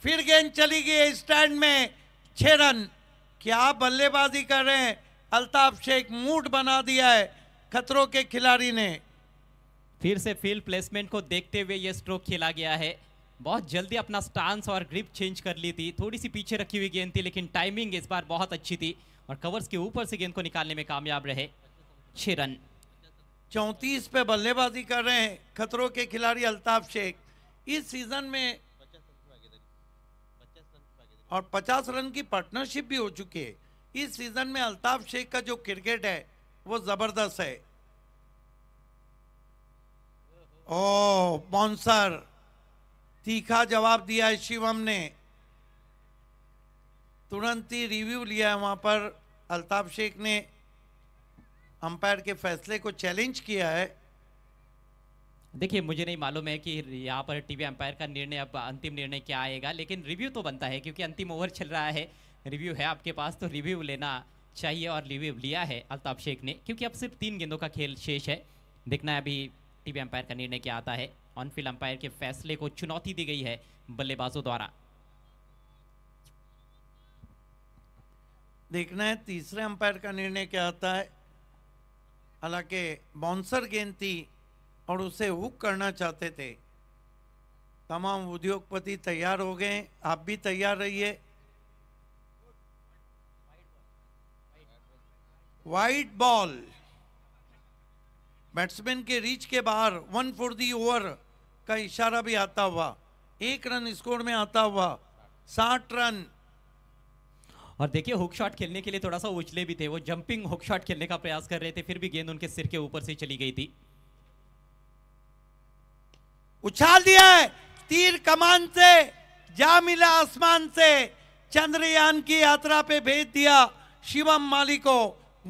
फिर गेंद चली गई स्टैंड में छह रन क्या बल्लेबाजी कर रहे हैं अल्ताफ शेख मूड बना दिया है खतरों के खिलाड़ी ने फिर से फील्ड प्लेसमेंट को देखते हुए ये स्ट्रोक खेला गया है बहुत जल्दी अपना स्टांस और ग्रिप चेंज कर ली थी थोड़ी सी पीछे रखी हुई गेंद थी लेकिन टाइमिंग इस बार बहुत अच्छी थी और कवर्स के ऊपर से गेंद को निकालने में कामयाब रहे छः रन चौंतीस पे बल्लेबाजी कर रहे हैं खतरों के खिलाड़ी अल्ताफ शेख इस सीजन में और 50 रन की पार्टनरशिप भी हो चुकी है इस सीजन में अल्ताफ शेख का जो क्रिकेट है वो ज़बरदस्त है ओ बॉन्सर तीखा जवाब दिया है शिवम ने तुरंत ही रिव्यू लिया है वहां पर अल्ताफ शेख ने अंपायर के फैसले को चैलेंज किया है देखिए मुझे नहीं मालूम है कि यहाँ पर टीवी अंपायर का निर्णय अब अंतिम निर्णय क्या आएगा लेकिन रिव्यू तो बनता है क्योंकि अंतिम ओवर चल रहा है रिव्यू है आपके पास तो रिव्यू लेना चाहिए और रिव्यू लिया है अल्ताफ शेख ने क्योंकि अब सिर्फ तीन गेंदों का खेल शेष है देखना है अभी टीवी अंपायर का निर्णय क्या आता है ऑनफील्ड अंपायर के फैसले को चुनौती दी गई है बल्लेबाजों द्वारा देखना है तीसरे अंपायर का निर्णय क्या आता है हालांकि बाउंसर गेंद थी और उसे हुक करना चाहते थे तमाम उद्योगपति तैयार हो गए आप भी तैयार रहिए वाइट बॉल बैट्समैन के रीच के बाहर वन फॉर दी ओवर का इशारा भी आता हुआ एक रन स्कोर में आता हुआ साठ रन और देखिए हुक शॉट खेलने के लिए थोड़ा सा उछले भी थे वो जंपिंग हुक शॉट खेलने का प्रयास कर रहे थे फिर भी गेंद उनके सिर के ऊपर से चली गई थी उछाल दिया है तीर कमान से जा मिला आसमान से चंद्रयान की यात्रा पे भेज दिया शिवम माली को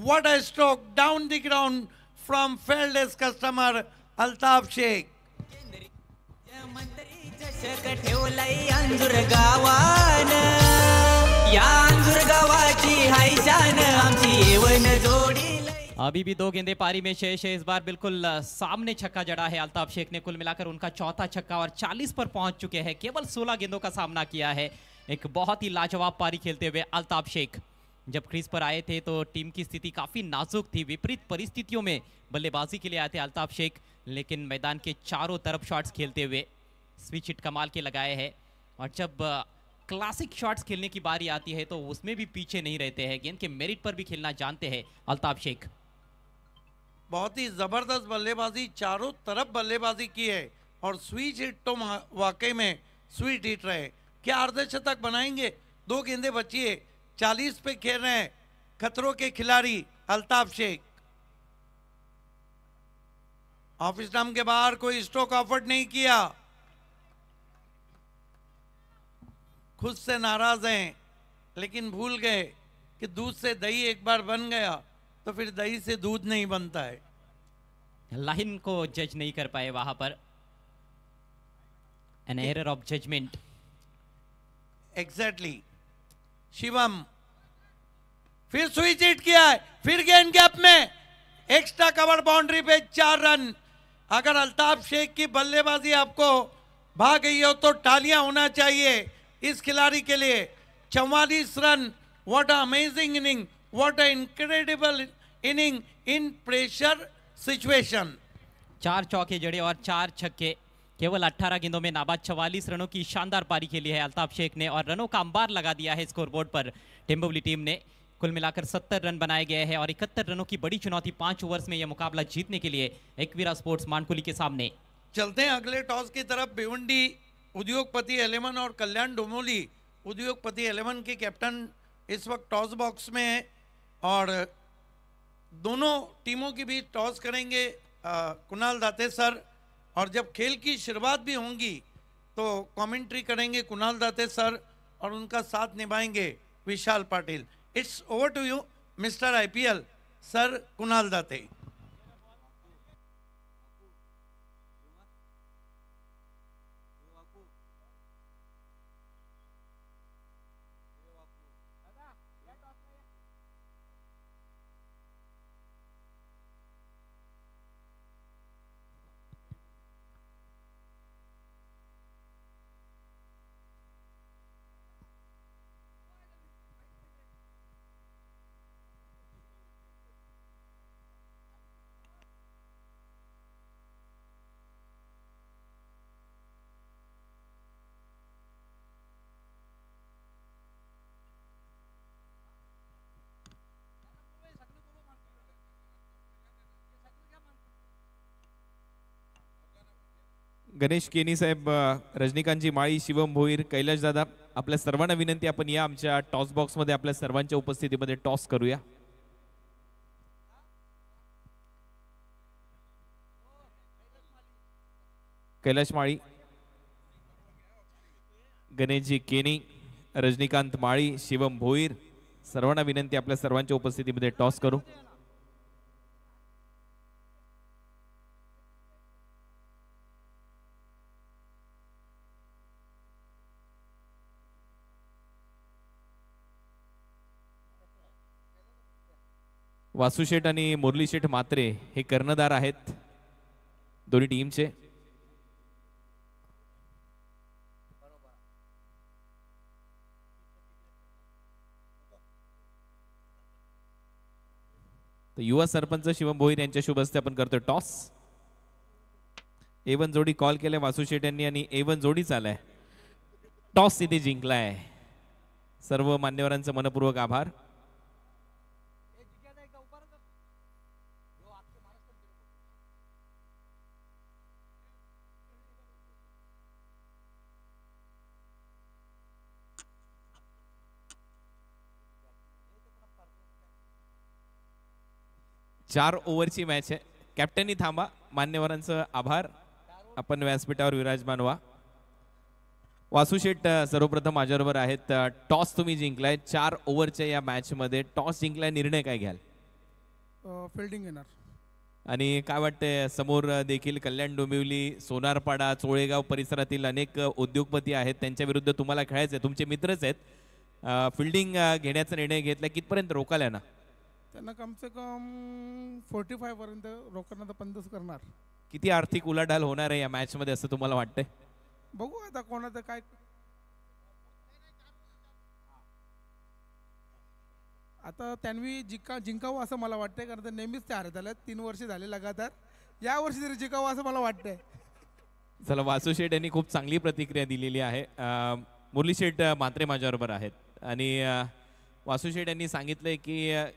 what stroke down the ground from Feldes customer Altaf Sheikh. अभी भी दो गेंदे पारी में शेष है इस बार बिल्कुल सामने छक्का जड़ा है अल्ताफ शेख ने कुल मिलाकर उनका चौथा छक्का और 40 पर पहुंच चुके हैं केवल 16 गेंदों का सामना किया है एक बहुत ही लाजवाब पारी खेलते हुए अल्ताफ शेख जब क्रीज पर आए थे तो टीम की स्थिति काफ़ी नाजुक थी विपरीत परिस्थितियों में बल्लेबाजी के लिए आए थे अल्ताफ शेख लेकिन मैदान के चारों तरफ शॉट्स खेलते हुए स्विच हिट कमाल के लगाए हैं और जब क्लासिक शॉट्स खेलने की बारी आती है तो उसमें भी पीछे नहीं रहते हैं गेंद के मेरिट पर भी खेलना जानते हैं अल्ताफ शेख बहुत ही ज़बरदस्त बल्लेबाजी चारों तरफ बल्लेबाजी की है और स्विच हिट तो वाकई में स्विच हिट रहे क्या अर्धशतक बनाएंगे दो गेंदे बची है चालीस पे खेल रहे हैं खतरों के खिलाड़ी अल्ताफ शेख ऑफिस नाम के बाहर कोई स्टॉक ऑफर्ड नहीं किया खुद से नाराज हैं लेकिन भूल गए कि दूध से दही एक बार बन गया तो फिर दही से दूध नहीं बनता है लाइन को जज नहीं कर पाए वहां पर an error of judgement exactly Shivam फिर स्विच इट किया है फिर गेंद गैप में एक्स्ट्रा कवर बाउंड्री पे चार रन अगर अल्ताफ शेख की बल्लेबाजी आपको भाग गई हो तो टालियां होना चाहिए इस खिलाड़ी के लिए चौवालीस run what amazing inning what a incredible inning in pressure situation चार चौके जड़े और चार छक्के केवल 18 गेंदों में नाबाद 44 रनों की शानदार पारी खेली है अल्ताफ शेख ने और रनों का अंबार लगा दिया है स्कोरबोर्ड पर टेम्बोवली टीम ने कुल मिलाकर 70 रन बनाए गए हैं और इकहत्तर रनों की बड़ी चुनौती पांच ओवर्स में यह मुकाबला जीतने के लिए एकवीरा स्पोर्ट्स मानकुली के सामने चलते हैं अगले टॉस की तरफ भिवंडी उद्योगपति एलेवन और कल्याण डोमोली उद्योगपति एलेवन के कैप्टन इस वक्त टॉस बॉक्स में है और दोनों टीमों के बीच टॉस करेंगे कुणाल दाते सर और जब खेल की शुरुआत भी होंगी तो कमेंट्री करेंगे कुणाल दाते सर और उनका साथ निभाएंगे Vishal Patil it's over to you mister IPL sir Kunal Date Ganesh केनी साहेब रजनीकांतजी माळी शिवम भोईर कैलाश दादा आपल्या सर्वांना विनंती आपण या आमच्या टॉस बॉक्समध्ये आपल्या सर्वांच्या उपस्थितीमध्ये टॉस करूया कैलाश माळी गणेशजी केनी रजनीकांत माळी शिवम भोईर सर्वांना विनंती आपल्या सर्वांच्या उपस्थितीमध्ये टॉस करू वासुशेठ आणि मुरली शेठ मात्रे हे कर्णधार आहेत दोन्ही टीमचे तर युवा सरपंच शिवम भोईर यांच्या शुभ आपण करतोय टॉस एवन जोडी कॉल वासू वासुशेठ यांनी आणि एवन जोडी चालाय टॉस इथे जिंकलाय सर्व मान्यवरांचं मनपूर्वक आभार चार ओव्हरची मॅच आहे कॅप्टनी थांबा मान्यवरांचं आभार आपण व्यासपीठावर विराजमान व्हा वासुशेठ सर्वप्रथम माझ्याबरोबर आहेत टॉस तुम्ही जिंकलाय चार ओव्हरच्या या मॅचमध्ये टॉस जिंकलाय निर्णय काय घ्याल फिल्डिंग घेणार आणि काय वाटतंय समोर देखील कल्याण डोंबिवली सोनारपाडा चोळेगाव परिसरातील अनेक उद्योगपती आहेत त्यांच्या विरुद्ध तुम्हाला खेळायचं आहे तुमचे मित्रच आहेत फिल्डिंग घेण्याचा निर्णय घेतला कितपर्यंत रोखाल्या ना त्यांना कमसे कम फोर्टी फाय पर्यंत लोकांना तर पंदस करणार किती आर्थिक उलाढाल होणार आहे या मॅच मध्ये असं तुम्हाला वाटतंय बघू आता कोणाचं काय आता त्यांनी जिंका जिंकावं असं मला वाटतंय कारण ते नेहमीच ते हरत आल्यात तीन वर्ष झाले लगातार या वर्षी तरी जिंकावं असं मला वाटतंय चला वासू शेठ यांनी खूप चांगली प्रतिक्रिया दिलेली आहे मुरली शेठ मात्रे माझ्याबरोबर आहेत आणि वासुशेठ यांनी सांगितलंय की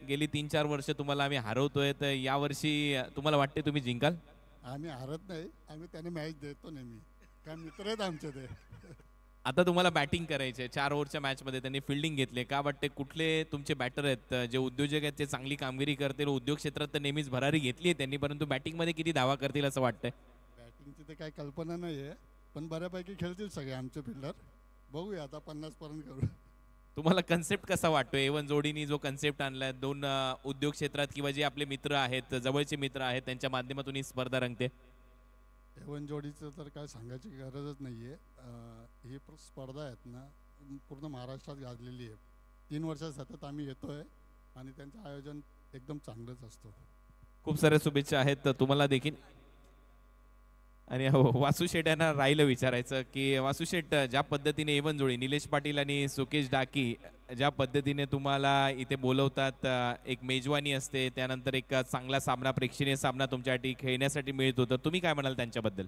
गेली तीन चार वर्ष तुम्हाला आम्ही हरवतोय तर यावर्षी तुम्हाला वाटते तुम्ही जिंकाल आम्ही हरत नाही आम्ही त्याने मॅच देतो नेहमी काय मित्र आहेत आमचे ते आता तुम्हाला बॅटिंग करायचे आहे चार ओव्हरच्या मॅच मध्ये त्यांनी फिल्डिंग घेतले का वाटते कुठले तुमचे बॅटर आहेत जे उद्योजक आहेत ते चांगली कामगिरी करतील उद्योग क्षेत्रात तर नेहमीच भरारी घेतली आहे त्यांनी परंतु बॅटिंग मध्ये किती धावा करतील असं वाटतंय बॅटिंगची तर काही कल्पना नाही आहे पण बऱ्यापैकी खेळतील सगळे आमचे फिल्डर बघूया आता पन्नासपर्यंत करू तुम्हाला कन्सेप्ट कसा वाटतो एवन जोडीनी जो कन्सेप्ट आणला दोन उद्योग क्षेत्रात किंवा जे आपले मित्र आहेत जवळचे मित्र आहेत त्यांच्या माध्यमातून ही स्पर्धा रंगते एवन जोडीचं तर काय सांगायची गरजच नाही आहे ही स्पर्धा आहेत ना पूर्ण महाराष्ट्रात गाजलेली आहे तीन वर्षात सतत आम्ही येतोय आणि त्यांचं आयोजन एकदम चांगलंच असतो खूप साऱ्या शुभेच्छा आहेत तुम्हाला देखील आणि हो वासू यांना राहिलं विचारायचं की वासू ज्या पद्धतीने जोडी निलेश पाटील आणि सुकेश डाकी ज्या पद्धतीने तुम्हाला इथे बोलवतात एक मेजवानी असते त्यानंतर एक चांगला सामना प्रेक्षणीय सामना तुमच्यासाठी खेळण्यासाठी मिळत होतं तुम्ही काय म्हणाल त्यांच्याबद्दल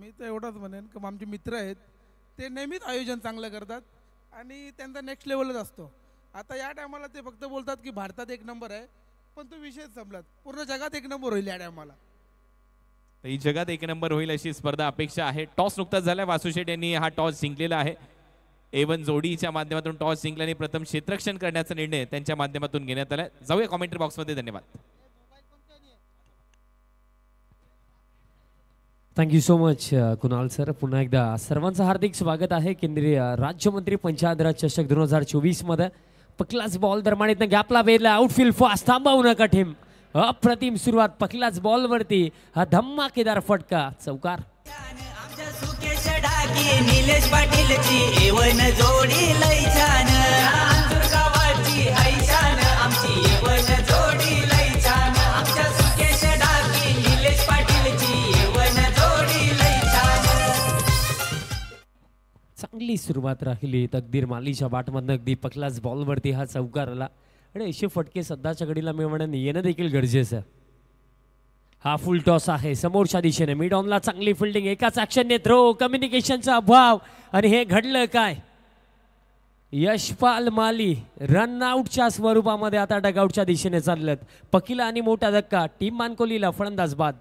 मी तर एवढंच म्हणेन की आमचे मित्र आहेत ते नेहमीच आयोजन चांगलं करतात आणि त्यांचा नेक्स्ट लेवलच असतो आता या टायमाला ते फक्त बोलतात की भारतात एक नंबर आहे पण तो विषयच संपलात पूर्ण जगात एक नंबर होईल या टायमाला तर ही जगात एक नंबर होईल अशी स्पर्धा अपेक्षा आहे टॉस नुकताच झाला वासुशेठ यांनी हा टॉस जिंकलेला आहे एवन जोडीच्या माध्यमातून टॉस जिंकल्याने प्रथम क्षेत्रक्षण करण्याचा निर्णय त्यांच्या माध्यमातून घेण्यात आला जाऊया कॉमेंट्री बॉक्समध्ये धन्यवाद thank you so much Kunal sir पुन्हा एकदा सर्वांचं हार्दिक स्वागत आहे केंद्रीय राज्यमंत्री राज चषक दोन हजार चोवीसमध्ये पकलाच बॉल दरम्यान गॅपला वेधला आउटफील्ड फास्ट थांबवू नका ठेम अप्रतिम सुरुवात पहिलाच वरती हा धम्माकेदार फटका चौकार चांगली सुरुवात राहिली तकदीर मालीच्या बाटमधनं अगदी बॉल वरती हा चौकार आला आणि असे फटके सध्याच्या घडीला मी येणं देखील गरजेचं आहे हा फुल टॉस आहे समोरच्या दिशेने मिड ऑनला चांगली फिल्डिंग एकाच ॲक्शनने थ्रो कम्युनिकेशनचा अभाव आणि हे घडलं काय यशपाल माली रन आउटच्या स्वरूपामध्ये आता डगआउटच्या दिशेने चाललं पकिला आणि मोठा धक्का टीम मानकोलीला फलंदाज बाद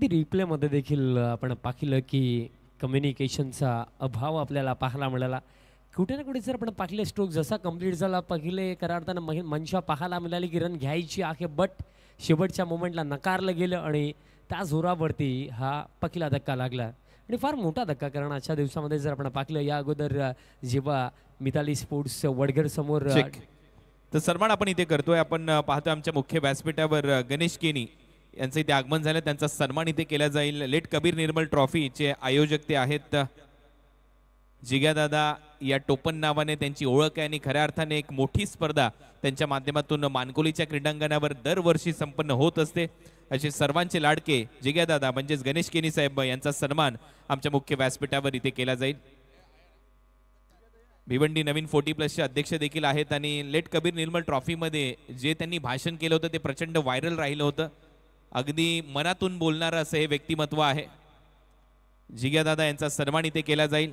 अगदी रिप्लेमध्ये देखील आपण पाहिलं की कम्युनिकेशनचा अभाव आपल्याला पाहायला मिळाला कुठे ना कुठे जर आपण पाहिले स्ट्रोक जसा कम्प्लीट झाला पहिले करार्थानं महि मनशा पाहायला मिळाली की रन घ्यायची आहे बट शेवटच्या मोमेंटला नकारलं गेलं आणि त्या जोरावरती हा पकिला धक्का लागला आणि फार मोठा धक्का कारण आजच्या दिवसामध्ये जर आपण पाहिलं या अगोदर जेव्हा मिताली स्पोर्ट्स समोर तर सर्वांना आपण इथे करतोय आपण पाहतोय आमच्या मुख्य व्यासपीठावर गणेश केनी यांचं इथे आगमन झालं त्यांचा सन्मान इथे केला जाईल लेट कबीर निर्मल ट्रॉफीचे आयोजक ते आहेत जिग्यादादा या टोपन नावाने त्यांची ओळख आहे आणि खऱ्या अर्थाने एक मोठी स्पर्धा त्यांच्या माध्यमातून मानकोलीच्या क्रीडांगणावर दरवर्षी संपन्न होत असते असे सर्वांचे लाडके जिग्यादादा म्हणजेच गणेश केनी साहेब यांचा सन्मान आमच्या मुख्य व्यासपीठावर इथे केला जाईल भिवंडी नवीन फोर्टी प्लसचे अध्यक्ष देखील आहेत आणि लेट कबीर निर्मल ट्रॉफीमध्ये जे त्यांनी भाषण केलं होतं ते प्रचंड व्हायरल राहिलं होतं अगदी मनातून बोलणारं असं हे व्यक्तिमत्व आहे जिग्यादादा यांचा सन्मान इथे केला जाईल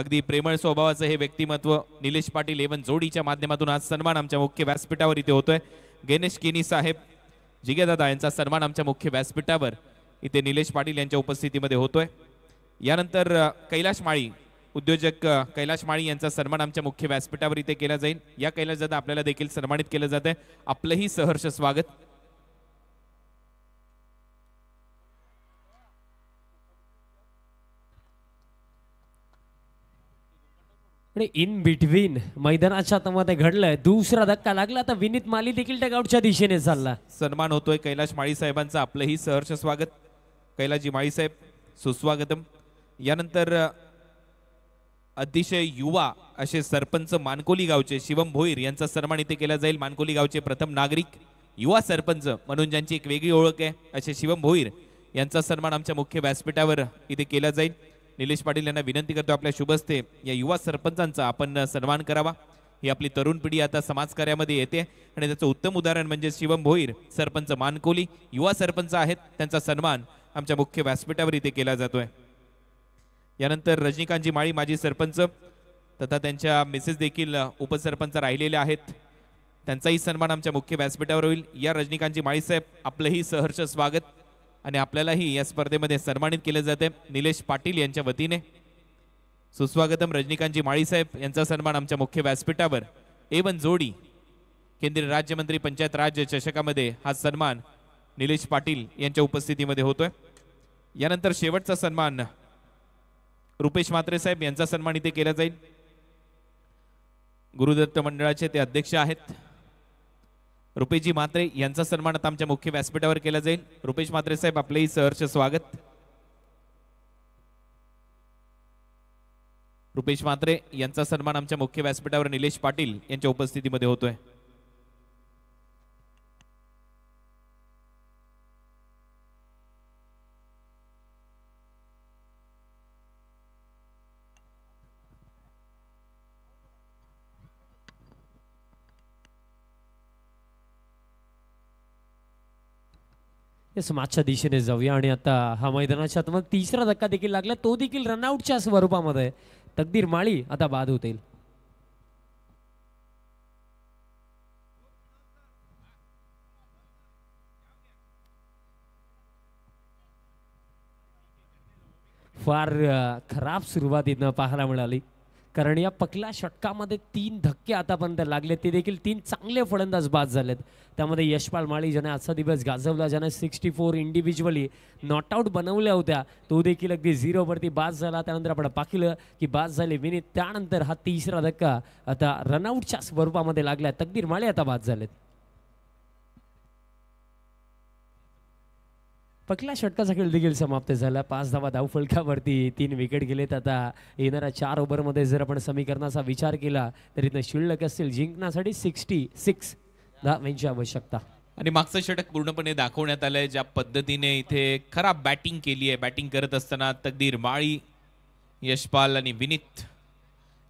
अगदी प्रेमळ स्वभावाचं हे व्यक्तिमत्व निलेश पाटील एवन जोडीच्या माध्यमातून आज सन्मान आमच्या मुख्य व्यासपीठावर इथे होतोय गणेश केनी साहेब जिग्यादादा यांचा सन्मान आमच्या मुख्य व्यासपीठावर इथे निलेश पाटील यांच्या उपस्थितीमध्ये होतोय यानंतर कैलाश माळी उद्योजक कैलाश माळी यांचा सन्मान आमच्या मुख्य व्यासपीठावर इथे केला जाईल या कैलाश दादा आपल्याला देखील सन्मानित केलं जात आहे आपलंही सहर्ष स्वागत आणि इन बिटवीन मैदानाच्या आतमध्ये घडलंय दुसरा धक्का लागला तर विनीत माली देखील टकआउटच्या दिशेने चालला सन्मान होतोय कैलाश माळी साहेबांचं आपलंही सहर्ष स्वागत कैलाजी माळी साहेब सुस्वागतम यानंतर अतिशय युवा असे सरपंच मानकोली गावचे शिवम भोईर यांचा सन्मान इथे केला जाईल मानकोली गावचे प्रथम नागरिक युवा सरपंच म्हणून ज्यांची एक वेगळी ओळख आहे असे शिवम भोईर यांचा सन्मान आमच्या मुख्य व्यासपीठावर इथे केला जाईल निलेश पाटील यांना विनंती करतो आपल्या शुभस्ते या युवा सरपंचांचा आपण सन्मान करावा ही आपली तरुण पिढी आता समाजकार्यामध्ये येते आणि त्याचं उत्तम उदाहरण म्हणजे शिवम भोईर सरपंच मानकोली युवा सरपंच आहेत त्यांचा सन्मान आमच्या मुख्य व्यासपीठावर इथे केला जातोय यानंतर रजनीकांतजी माळी माजी सरपंच तथा त्यांच्या मिसेस देखील उपसरपंच राहिलेल्या आहेत त्यांचाही सन्मान आमच्या मुख्य व्यासपीठावर होईल या रजनीकांतजी माळी साहेब आपलंही सहर्ष स्वागत आणि आपल्यालाही या स्पर्धेमध्ये सन्मानित केलं जाते निलेश पाटील यांच्या वतीने सुस्वागतम रजनीकांतजी साहेब यांचा सन्मान आमच्या मुख्य व्यासपीठावर एवन जोडी केंद्रीय राज्यमंत्री पंचायत राज चषकामध्ये हा सन्मान निलेश पाटील यांच्या उपस्थितीमध्ये होतोय यानंतर शेवटचा सन्मान रुपेश म्हात्रे साहेब यांचा सन्मान इथे केला जाईल गुरुदत्त मंडळाचे ते अध्यक्ष आहेत रुपेशजी मात्रे यांचा सन्मान आता आमच्या मुख्य व्यासपीठावर केला जाईल रुपेश मात्रे साहेब आपलेही सहर्ष स्वागत रुपेश मात्रे यांचा सन्मान आमच्या मुख्य व्यासपीठावर निलेश पाटील यांच्या उपस्थितीमध्ये होतोय येस मागच्या दिशेने जाऊया आणि आता हा मैदानाच्या मग तिसरा धक्का देखील लागला तो देखील रनआउटच्या स्वरूपामध्ये तकदीर माळी आता बाद होतील फार खराब सुरुवात पाहायला मिळाली कारण या पकल्या षटकामध्ये तीन धक्के आतापर्यंत लागले ते देखील तीन चांगले फलंदाज बाद झालेत त्यामध्ये यशपाल माळी ज्याने आजचा दिवस गाजवला ज्याने सिक्स्टी फोर इंडिव्हिज्युअली आऊट बनवल्या होत्या तो देखील अगदी झिरोवरती बाद झाला त्यानंतर आपण पाहिलं की बाद झाले विनीत त्यानंतर हा तिसरा धक्का आता रनआउटच्या स्वरूपामध्ये लागला तकदीर माळी आता बाद झालेत पकला षटकाचा खेळ देखील समाप्त झाला पाच धावा धावफलकावरती तीन विकेट गेलेत आता येणाऱ्या चार ओव्हरमध्ये जर आपण समीकरणाचा विचार केला तरी इथं शिल्लक असतील जिंकण्यासाठी सिक्स्टी सिक्स धावांची आवश्यकता आणि मागचं षटक पूर्णपणे दाखवण्यात आलंय ज्या पद्धतीने इथे खराब बॅटिंग केली आहे बॅटिंग करत असताना तकदीर माळी यशपाल आणि विनीत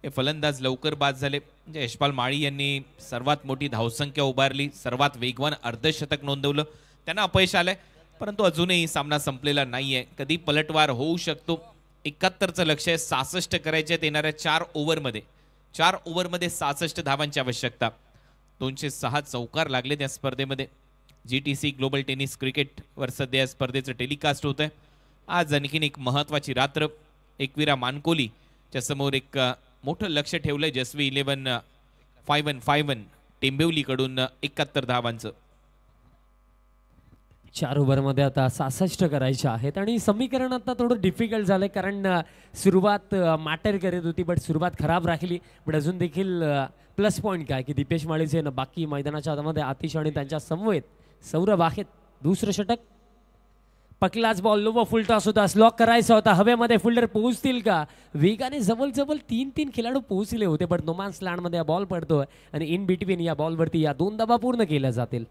हे फलंदाज लवकर बाद झाले म्हणजे यशपाल माळी यांनी सर्वात मोठी धावसंख्या उभारली सर्वात वेगवान अर्धशतक नोंदवलं त्यांना अपयश आलंय परंतु अजूनही सामना संपलेला नाहीये कधी पलटवार होऊ शकतो एकाहत्तरचं लक्ष आहे सासष्ट करायचे येणाऱ्या चार ओव्हरमध्ये चार ओव्हरमध्ये सासष्ट धावांची आवश्यकता दोनशे सहा चौकार लागले त्या स्पर्धेमध्ये G T C global tennis क्रिकेटवर सध्या या स्पर्धेचं टेलिकास्ट होतं आहे आज आणखीन एक महत्त्वाची रात्र एकविरा मानकोलीच्या समोर एक मोठं लक्ष ठेवलं आहे Jasvi eleven five one five one टेंबिवलीकडून एकाहत्तर धावांचं चार ओव्हरमध्ये आता सहासष्ट करायच्या आहेत आणि समीकरण आता थोडं डिफिकल्ट झालं कारण सुरुवात मॅटर करत होती बट सुरुवात खराब राखली बट अजून देखील प्लस पॉईंट काय की दीपेश माळीचे ना बाकी मैदानाच्या मध्ये आतिश आणि त्यांच्या समवेत सौरभ आहेत दुसरं षटक पकलाच बॉल लोव फुलटॉस होता स्लॉक करायचा होता हवेमध्ये फुल्डर पोहोचतील का वेगाने जवळजवळ तीन तीन खेळाडू पोहोचले होते बट नोमान्स लँडमध्ये हा बॉल पडतो आणि इन बिटवीन या बॉलवरती या दोन दबा पूर्ण केल्या जातील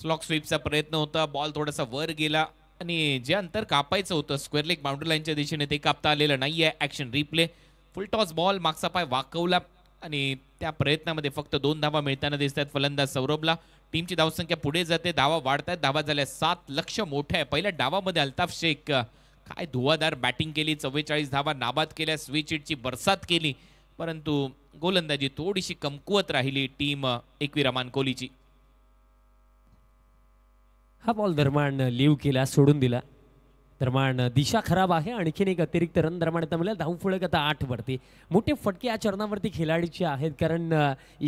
स्लॉक स्वीपचा प्रयत्न होता बॉल थोडासा वर गेला आणि जे अंतर कापायचं होतं स्क्वेअर लेग बाउंड्री लाईनच्या दिशेने ते कापता आलेलं नाही आहे action replay full toss ball मागचा पाय वाकवला आणि त्या प्रयत्नामध्ये फक्त दोन धावा मिळताना दिसत आहेत फलंदाज सौरभला टीमची धावसंख्या पुढे जाते धावा वाढतात धावा झाल्या सात लक्ष मोठ्या आहे पहिल्या डावामध्ये अल्ताफ शेख काय धुवाधार बॅटिंग केली चव्वेचाळीस धावा नाबाद केल्या स्विच हिटची बरसात केली परंतु गोलंदाजी थोडीशी कमकुवत राहिली टीम रमान कोहलीची हा बॉल धर्माण लिव्ह केला सोडून दिला दरम्यान दिशा खराब आहे आणखीन एक अतिरिक्त रन दरम्यान आता मिळेल धावफुळक आता आठवरती मोठे फटके या चरणावरती खेळाडूचे आहेत कारण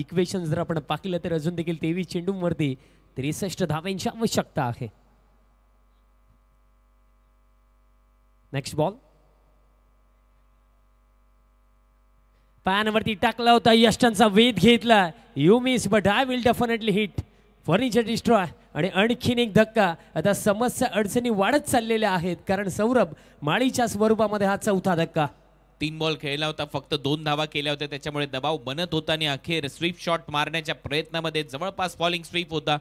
इक्वेशन जर आपण पाहिलं तर अजून देखील तेवीस चेंडूंवरती त्रेसष्ट धाव्यांची आवश्यकता आहे नेक्स्ट बॉल पायावरती टाकला होता यष्टांचा वेध घेतला you miss but I will definitely hit furniture destroy आणि आणखीन एक धक्का आता समस्या अडचणी वाढत चाललेल्या आहेत कारण सौरभ माळीच्या स्वरूपामध्ये हा चौथा धक्का तीन बॉल खेळला होता फक्त दोन धावा केल्या होत्या त्याच्यामुळे दबाव बनत होता आणि अखेर स्वीप शॉट मारण्याच्या प्रयत्नामध्ये जवळपास बॉलिंग स्वीप होता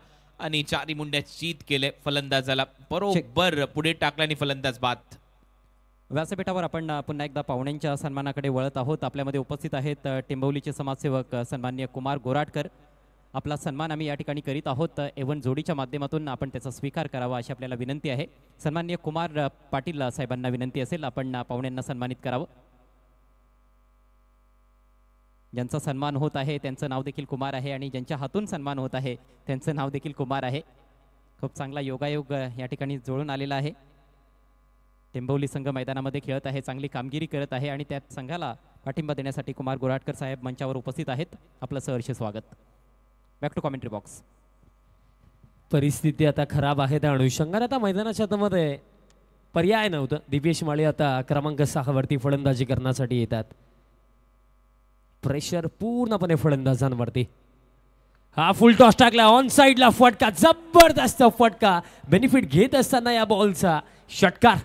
आणि चारी मुंड्या चीत केले फलंदाजाला बरोबर पुढे टाकला आणि फलंदाज बाद व्यासपीठावर आपण पुन्हा एकदा पाहुण्यांच्या सन्मानाकडे वळत आहोत आपल्यामध्ये उपस्थित आहेत टिंबवलीचे समाजसेवक सन्मान्य कुमार गोराटकर आपला सन्मान आम्ही या ठिकाणी करीत आहोत एव्हन जोडीच्या माध्यमातून आपण त्याचा स्वीकार करावा अशी आपल्याला विनंती आहे सन्मान्य कुमार पाटील साहेबांना विनंती असेल आपण पाहुण्यांना सन्मानित करावं ज्यांचा सन्मान होत आहे त्यांचं नाव देखील कुमार आहे आणि ज्यांच्या हातून सन्मान होत आहे त्यांचं नाव देखील कुमार आहे खूप चांगला योगायोग या ठिकाणी जुळून आलेला आहे टेंबवली संघ मैदानामध्ये खेळत आहे चांगली कामगिरी करत आहे आणि त्या संघाला पाठिंबा देण्यासाठी कुमार गोराटकर साहेब मंचावर उपस्थित आहेत आपलं सहर्ष स्वागत बॅक टू कॉमेंट्री बॉक्स परिस्थिती आता खराब आहे त्या अनुषंगाने आता मैदानाच्या आतमध्ये पर्याय नव्हतं दिपेश माळी आता क्रमांक वरती फलंदाजी करण्यासाठी येतात प्रेशर पूर्णपणे फलंदाजांवरती हा फुल टॉस टाकला ऑन साईडला फटका जबरदस्त फटका बेनिफिट घेत असताना या बॉलचा षटकार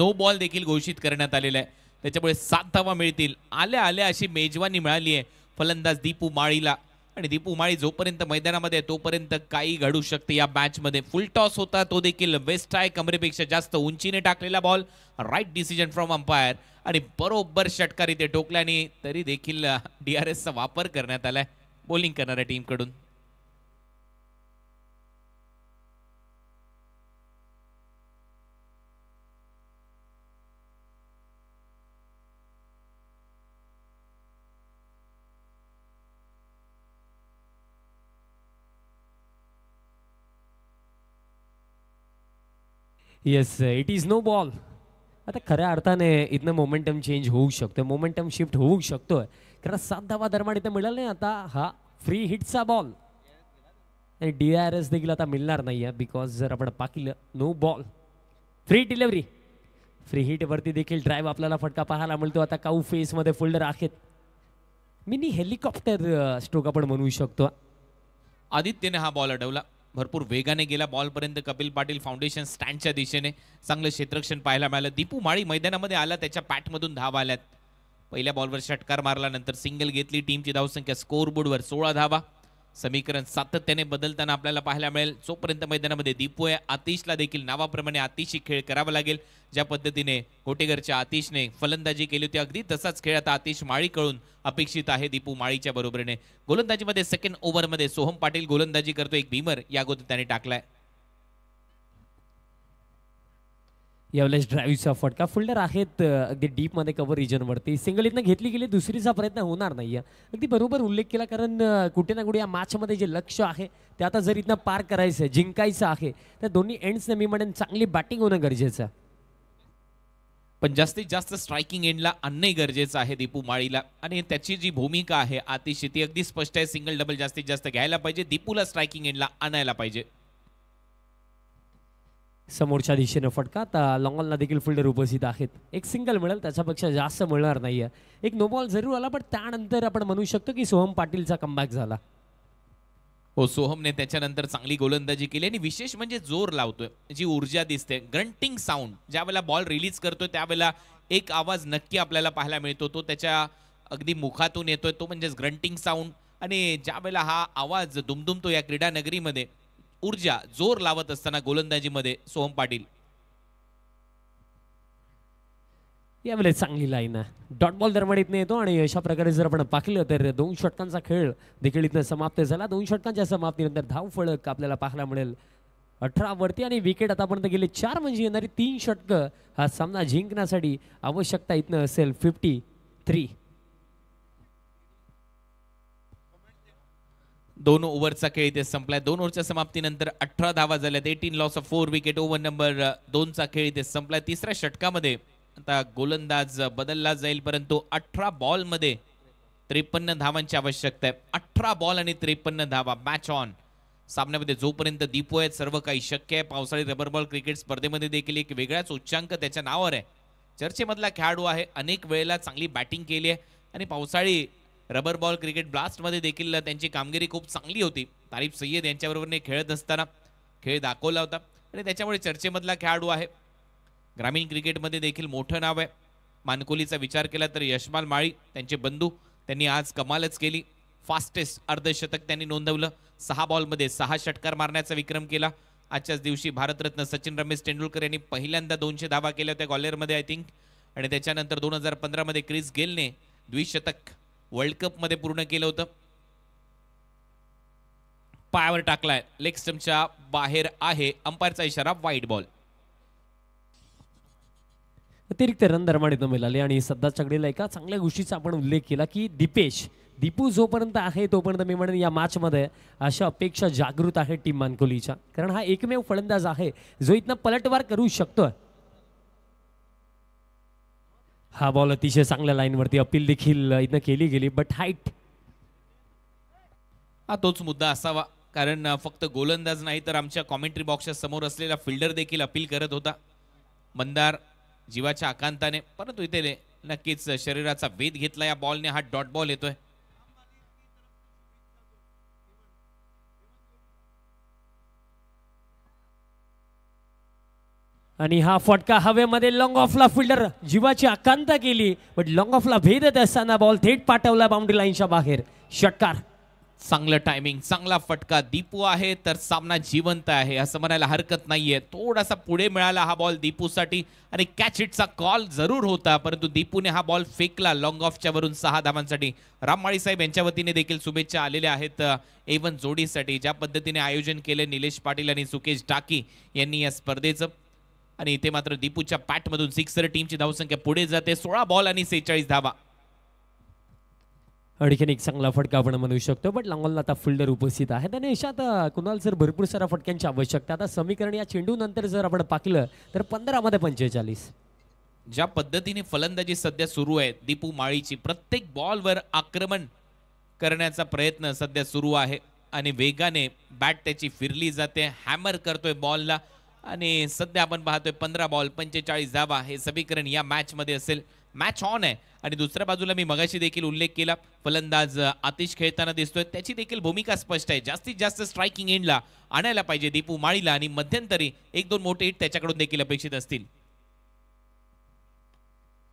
नो बॉल देखील घोषित करण्यात आलेला आहे त्याच्यामुळे सात धावा मिळतील आल्या आल्या अशी मेजवानी मिळाली आहे फलंदाज दीपू माळीला आणि दीपू माळी जोपर्यंत मैदानामध्ये तोपर्यंत काही घडू शकते या मॅचमध्ये फुल टॉस होता तो देखील वेस्ट आहे कमरेपेक्षा जास्त उंचीने टाकलेला ball right decision from umpire आणि बरोबर षटकार इथे टोकल्याने तरी देखील डी आर एसचा वापर करण्यात आलाय बॉलिंग करणाऱ्या टीमकडून yes it is no ball आता खऱ्या अर्थाने इथनं मोमेंटम चेंज होऊ शकतो मोमेंटम शिफ्ट होऊ शकतोय कारण सात धावा दरम्यान इथं मिळालं नाही आता हा फ्री हिटचा बॉल आणि डी आर एस देखील आता मिळणार नाही आहे बिकॉज जर आपण पाकिलं no ball free delivery free हिटवरती देखील ड्राईव्ह आपल्याला फटका पाहायला मिळतो आता काऊ फेसमध्ये फोल्डर आहेत मिनी हेलिकॉप्टर स्ट्रोक आपण म्हणू शकतो आदित्यने हा बॉल अडवला भरपूर वेगाने गेला बॉल बॉलपर्यंत कपिल पाटील फाउंडेशन स्टँडच्या दिशेने चांगलं क्षेत्रक्षण पाहायला मिळालं दीपू माळी मैदानामध्ये आला त्याच्या पॅटमधून धावा आल्यात पहिल्या बॉलवर षटकार मारल्यानंतर सिंगल घेतली टीमची धावसंख्या स्कोरबोर्डवर सोळा धावा समीकरण सातत्याने बदलताना आपल्याला पाहायला मिळेल जोपर्यंत मैदानामध्ये दीपू आहे आतिशला देखील नावाप्रमाणे आतिशी खेळ करावा लागेल ज्या पद्धतीने होटेगरच्या आतिशने फलंदाजी केली होती अगदी तसाच खेळ आता आतिश माळी कळून अपेक्षित आहे दीपू माळीच्या बरोबरीने गोलंदाजीमध्ये सेकंड ओव्हरमध्ये सोहम पाटील गोलंदाजी करतो एक भीमर या अगोदर त्याने टाकलाय यावेळेस ड्राईव्हचा फटका फुल्डर आहेत अगदी डीपमध्ये कवर रिजनवरती सिंगल इथनं घेतली गेली दुसरीचा प्रयत्न होणार नाही आहे अगदी बरोबर उल्लेख केला कारण कुठे ना कुठे या मॅचमध्ये जे लक्ष आहे ते आता जर इथनं पार करायचं आहे जिंकायचं आहे तर दोन्ही एंड्सने मी म्हणेन चांगली बॅटिंग होणं गरजेचं आहे पण जास्तीत जास्त स्ट्रायकिंग एंडला आणणं गरजेचं आहे दीपू माळीला आणि त्याची जी भूमिका आहे अतिशय ती अगदी स्पष्ट आहे सिंगल डबल जास्तीत जास्त घ्यायला पाहिजे दीपूला स्ट्रायकिंग एंडला आणायला पाहिजे समोरच्या दिशेनं फटका लॉंगॉलला देखील फिल्डर उपस्थित आहेत एक सिंगल मिळेल त्याच्यापेक्षा जास्त मिळणार नाही आहे एक नोबॉल जरूर आला पण त्यानंतर आपण म्हणू शकतो की सोहम पाटीलचा कमबॅक झाला हो सोहमने त्याच्यानंतर चांगली गोलंदाजी केली आणि विशेष म्हणजे जोर लावतोय जी ऊर्जा दिसते ग्रंटिंग साऊंड ज्यावेळेला बॉल रिलीज करतोय त्यावेळेला एक आवाज नक्की आपल्याला पाहायला मिळतो तो त्याच्या अगदी मुखातून येतोय तो म्हणजेच ग्रंटिंग साऊंड आणि ज्यावेळेला हा आवाज दुमदुमतो या क्रीडा नगरीमध्ये ऊर्जा जोर लावत असताना गोलंदाजीमध्ये सोहम पाटील यावेळेस चांगली लाईन आहे डॉट बॉल दरम्यान इथनं येतो आणि अशा प्रकारे जर आपण पाहिलं तर दोन षटकांचा खेळ देखील इथनं समाप्त झाला दोन षटकांच्या समाप्तीनंतर धाव फळक आपल्याला पाहायला मिळेल अठरा वरती आणि विकेट आतापर्यंत गेले चार म्हणजे येणारी तीन षटकं हा सामना जिंकण्यासाठी आवश्यकता इथनं असेल फिफ्टी थ्री दोन ओव्हरचा खेळ इथे संपलाय दोन ओव्हरच्या समाप्तीनंतर अठरा धावा झाल्यात eighteen loss of four wicket over number दोनचा खेळ इथे संपलाय तिसऱ्या षटकामध्ये आता गोलंदाज बदलला जाईल परंतु अठरा बॉलमध्ये त्रेपन्न धावांची आवश्यकता आहे अठरा बॉल आणि त्रेपन्न धावा मॅच ऑन सामन्यामध्ये जोपर्यंत दीपो आहेत सर्व काही शक्य आहे पावसाळी रबर बॉल क्रिकेट स्पर्धेमध्ये देखील एक वेगळाच उच्चांक त्याच्या नावावर आहे चर्चेमधला खेळाडू आहे अनेक वेळेला चांगली बॅटिंग केली आहे आणि पावसाळी रबर बॉल क्रिकेट ब्लास्टमध्ये देखील त्यांची कामगिरी खूप चांगली होती तारीफ सय्यद यांच्याबरोबरने खेळत असताना खेळ दाखवला होता आणि त्याच्यामुळे चर्चेमधला खेळाडू आहे ग्रामीण क्रिकेटमध्ये देखील मोठं नाव आहे मानकोलीचा विचार केला तर यशमाल माळी त्यांचे बंधू त्यांनी आज कमालच केली फास्टेस्ट अर्धशतक त्यांनी नोंदवलं सहा बॉलमध्ये सहा षटकार मारण्याचा विक्रम केला आजच्याच दिवशी भारतरत्न सचिन रमेश तेंडुलकर यांनी पहिल्यांदा दोनशे धावा केल्या होत्या गॉलेअरमध्ये आय थिंक आणि त्याच्यानंतर दोन हजार पंधरामध्ये क्रिस गेलने द्विशतक वर्ल्ड मध्ये पूर्ण केलं होतं पायावर टाकलाय लेग स्टम्पच्या बाहेर आहे अंपायरचा इशारा वाईट बॉल अतिरिक्त रन दरम्यान इथं मिळाले आणि सध्या चगडीला एका चांगल्या गोष्टीचा आपण उल्लेख केला की दीपेश दीपू जोपर्यंत आहे तोपर्यंत मी म्हणेन या मॅचमध्ये अशा अपेक्षा जागृत आहे टीम मानकोलीच्या कारण हा एकमेव फलंदाज आहे जो इथनं पलटवार करू शकतोय हा बॉल अतिशय चांगल्या लाईनवरती अपील देखील इथं केली गेली बट हाईट हा तोच मुद्दा असावा कारण फक्त गोलंदाज नाही तर आमच्या कॉमेंट्री बॉक्सच्या समोर असलेला फिल्डर देखील अपील करत होता मंदार जीवाच्या आकांताने परंतु इथे नक्कीच शरीराचा वेध घेतला या बॉलने हा डॉट बॉल येतोय आणि हा फटका हवेमध्ये लॉंग ऑफला फिल्डर जीवाची आकांत केली बट लॉंग ऑफला भेद असताना बॉल थेट पाठवला बाउंड्री लाईनच्या बाहेर षटकार चांगलं टायमिंग चांगला फटका दीपू आहे तर सामना जिवंत आहे असं म्हणायला हरकत नाहीये थोडासा पुढे मिळाला हा बॉल दीपूसाठी आणि कॅच हिटचा कॉल जरूर होता परंतु दीपूने हा बॉल फेकला लॉंग ऑफच्या वरून सहा धावांसाठी राममाळी साहेब यांच्या वतीने देखील शुभेच्छा आलेल्या आहेत एवन जोडीसाठी ज्या पद्धतीने आयोजन केले निलेश पाटील आणि सुकेश टाकी यांनी या स्पर्धेचं आणि इथे मात्र दीपूच्या पॅटमधून सिक्सर टीमची धावसंख्या पुढे जाते सोळा बॉल आणि सेहेचाळीस धावा आणखीन एक चांगला फटका आपण म्हणू शकतो बट लांगोलला आता फिल्डर उपस्थित आहे आणि अशा कुणाल सर भरपूर सारा फटक्यांची आवश्यकता आता समीकरण या चेंडूनंतर जर आपण पाकलं तर पंधरामध्ये पंचेचाळीस ज्या पद्धतीने फलंदाजी सध्या सुरू आहे दीपू माळीची प्रत्येक बॉलवर आक्रमण करण्याचा प्रयत्न सध्या सुरू आहे आणि वेगाने बॅट त्याची फिरली जाते हॅमर करतोय बॉलला आणि सध्या आपण पाहतोय पंधरा बॉल पंचेचाळीस धावा हे समीकरण या मॅचमध्ये असेल मॅच ऑन आहे आणि दुसऱ्या बाजूला मी मगाशी देखील उल्लेख केला फलंदाज आतिश खेळताना दिसतोय त्याची देखील भूमिका स्पष्ट आहे जास्तीत जास्त स्ट्रायकिंग एंडला आणायला पाहिजे दीपू माळीला आणि मध्यंतरी एक दोन मोठे हिट त्याच्याकडून देखील अपेक्षित असतील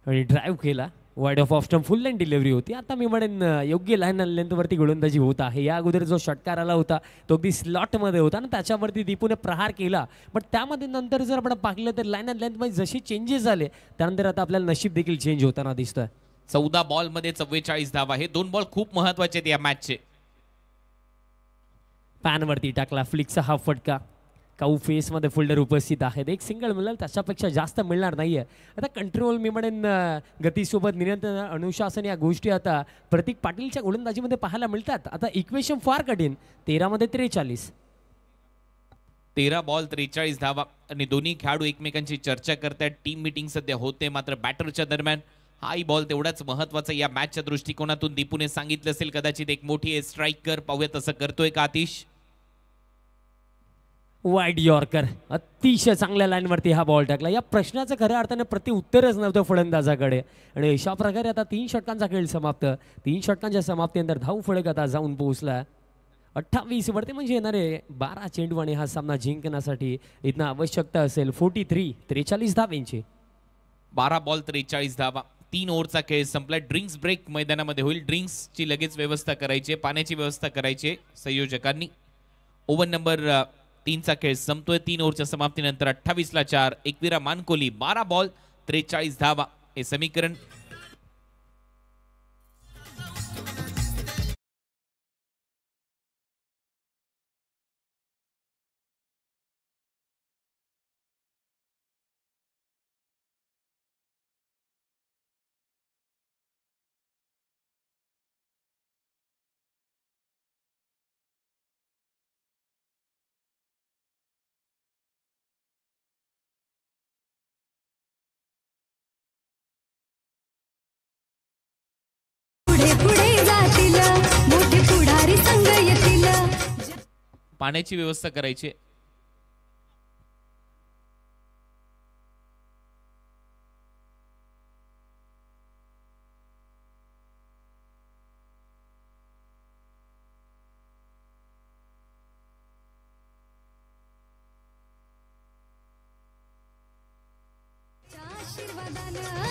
ड्राईव्ह केला wide off off full line delivery होती आता मी म्हणेन योग्य लाईन लेंथवरती गोलंदाजी होत आहे या अगोदर जो षटकार आला होता तो अगदी स्लॉटमध्ये होता ना त्याच्यावरती दीपूने प्रहार केला पण त्यामध्ये नंतर जर आपण पाहिलं तर लाईन अँड लेंथमध्ये जशी चेंजेस झाले त्यानंतर आता आपल्याला नशीब देखील चेंज होताना दिसतोय चौदा बॉलमध्ये चव्वेचाळीस धावा हे दोन बॉल खूप महत्वाचे आहेत या मॅचचे पॅनवरती टाकला फ्लिकचा हा फटका काऊ फेसमध्ये फोल्डर उपस्थित आहेत एक सिंगल मिळेल त्याच्यापेक्षा जास्त मिळणार नाही आहे आता कंट्रोल मी म्हणेन गतीसोबत नियंत्रण अनुशासन या गोष्टी आता प्रतीक पाटीलच्या गोलंदाजीमध्ये पाहायला मिळतात आता इक्वेशन फार कठीण तेरामध्ये त्रेचाळीस तेरा बॉल त्रेचाळीस धावा आणि दोन्ही खेळाडू एकमेकांची चर्चा करतात टीम मिटिंग सध्या होते मात्र बॅटरच्या दरम्यान हाय बॉल तेवढाच महत्वाचा या मॅचच्या दृष्टिकोनातून दीपूने सांगितलं असेल कदाचित एक मोठी स्ट्राईक कर पाहूया तसं करतोय का आतिश वाईड यॉर्कर अतिशय चांगल्या लाईनवरती हा बॉल टाकला या प्रश्नाचं खऱ्या अर्थाने प्रतिउत्तरच नव्हतं फलंदाजाकडे आणि अशा प्रकारे आता तीन षटकांचा खेळ समाप्त तीन षटकांच्या समाप्तीनंतर धाव फळक आता जाऊन पोहोचला अठ्ठावीस वरती म्हणजे येणारे बारा चेंडवाने हा सामना जिंकण्यासाठी इथनं आवश्यकता असेल फोर्टी थ्री त्रेचाळीस धावेंची बारा बॉल त्रेचाळीस धावा तीन ओव्हरचा खेळ संपला ड्रिंक्स ब्रेक मैदानामध्ये होईल ड्रिंक्सची लगेच व्यवस्था करायची पाण्याची व्यवस्था करायची संयोजकांनी ओव्हर नंबर तीनचा खेळ संपतोय तीन ओव्हरच्या समाप्तीनंतर अठ्ठावीसला चार एकवीरा मानकोली बारा बॉल त्रेचाळीस धावा हे समीकरण पाण्याची व्यवस्था करायची आशीर्वादानं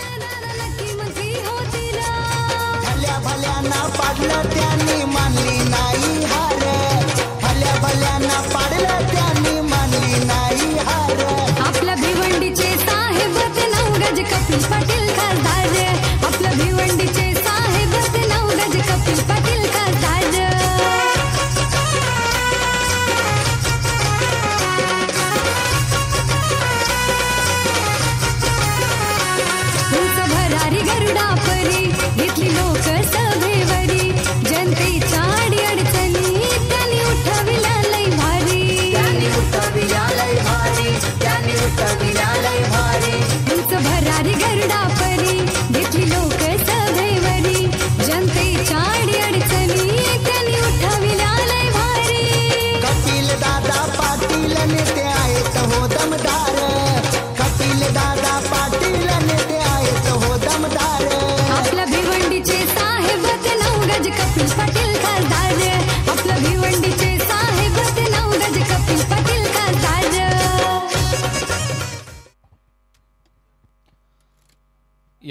¡Suscríbete!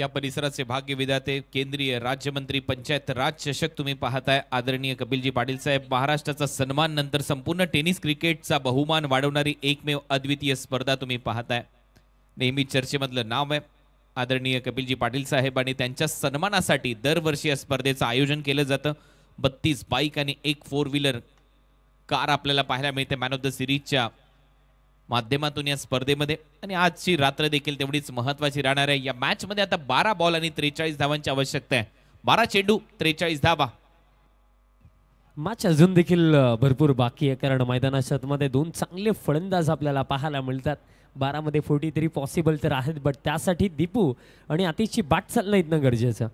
या परिसराचे भाग्य विधाते केंद्रीय राज्यमंत्री पंचायत राज चषक तुम्ही पाहताय आदरणीय कपिलजी पाटील साहेब महाराष्ट्राचा सन्मान नंतर संपूर्ण टेनिस क्रिकेटचा बहुमान वाढवणारी एकमेव अद्वितीय स्पर्धा तुम्ही पाहताय नेहमी चर्चेमधलं नाव आहे आदरणीय कपिलजी पाटील साहेब आणि त्यांच्या सन्मानासाठी दरवर्षी या स्पर्धेचं आयोजन केलं जातं बत्तीस बाईक आणि एक फोर व्हीलर कार आपल्याला पाहायला मिळते मॅन ऑफ द सिरीजच्या माध्यमातून या स्पर्धेमध्ये आणि आजची रात्र देखील तेवढीच महत्वाची राहणार आहे या मॅचमध्ये आता बारा बॉल आणि त्रेचाळीस धावांची आवश्यकता आहे बारा चेंडू त्रेचाळीस धावा मॅच अजून देखील भरपूर बाकी आहे कारण शतमध्ये दोन चांगले फलंदाज आपल्याला पाहायला मिळतात बारामध्ये फोर्टी थ्री पॉसिबल तर आहेत बट त्यासाठी दीपू आणि अतिशी बाट चालणं इथनं गरजेचं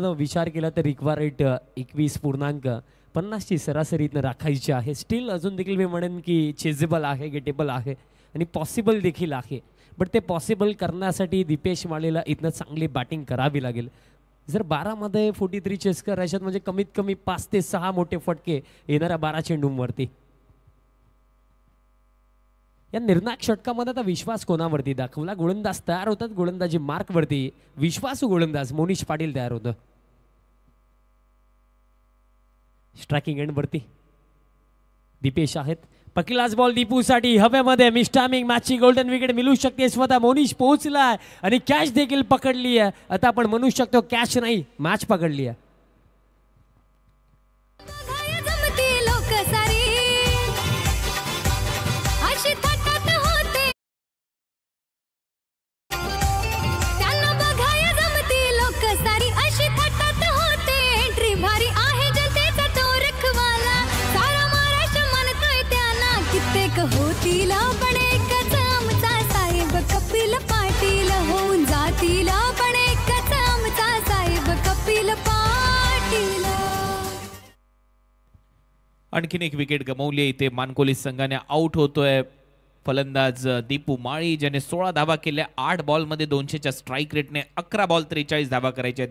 विचार केला तर रिक्वायर्ड एकवीस पूर्णांक पन्नासची सरासरीतनं राखायची आहे स्टील अजून देखील मी म्हणेन की चेजेबल आहे गेटेबल आहे आणि पॉसिबल देखील आहे बट ते पॉसिबल करण्यासाठी दीपेश माळेला इथनं चांगली बॅटिंग करावी लागेल जर बारामध्ये फोर्टी थ्री चेस करायच्यात म्हणजे कमीत कमी पाच ते सहा मोठे फटके येणाऱ्या बारा चेंडूंवरती या निर्णायक षटकामध्ये आता विश्वास कोणावरती दाखवला गोलंदाज तयार होतात गोलंदाजी मार्कवरती विश्वासू गोलंदाज मोनिश पाटील तयार होतं स्ट्रायकिंग एंड वरती दीपेश आहेत पकिलाज बॉल दीपूसाठी हवेमध्ये मिस्टामिंग मॅचची गोल्डन विकेट मिळू शकते स्वतः मोनिश पोहोचलाय आणि कॅश देखील पकडली आहे आता आपण म्हणू शकतो कॅश नाही मॅच पकडली आहे आणखीन एक विकेट गमवली इथे मानकोली संघाने आउट होतोय फलंदाज दीपू माळी ज्याने सोळा धावा केल्या आठ बॉलमध्ये दोनशेच्या स्ट्राईक रेटने अकरा बॉल त्रेचाळीस धावा करायच्या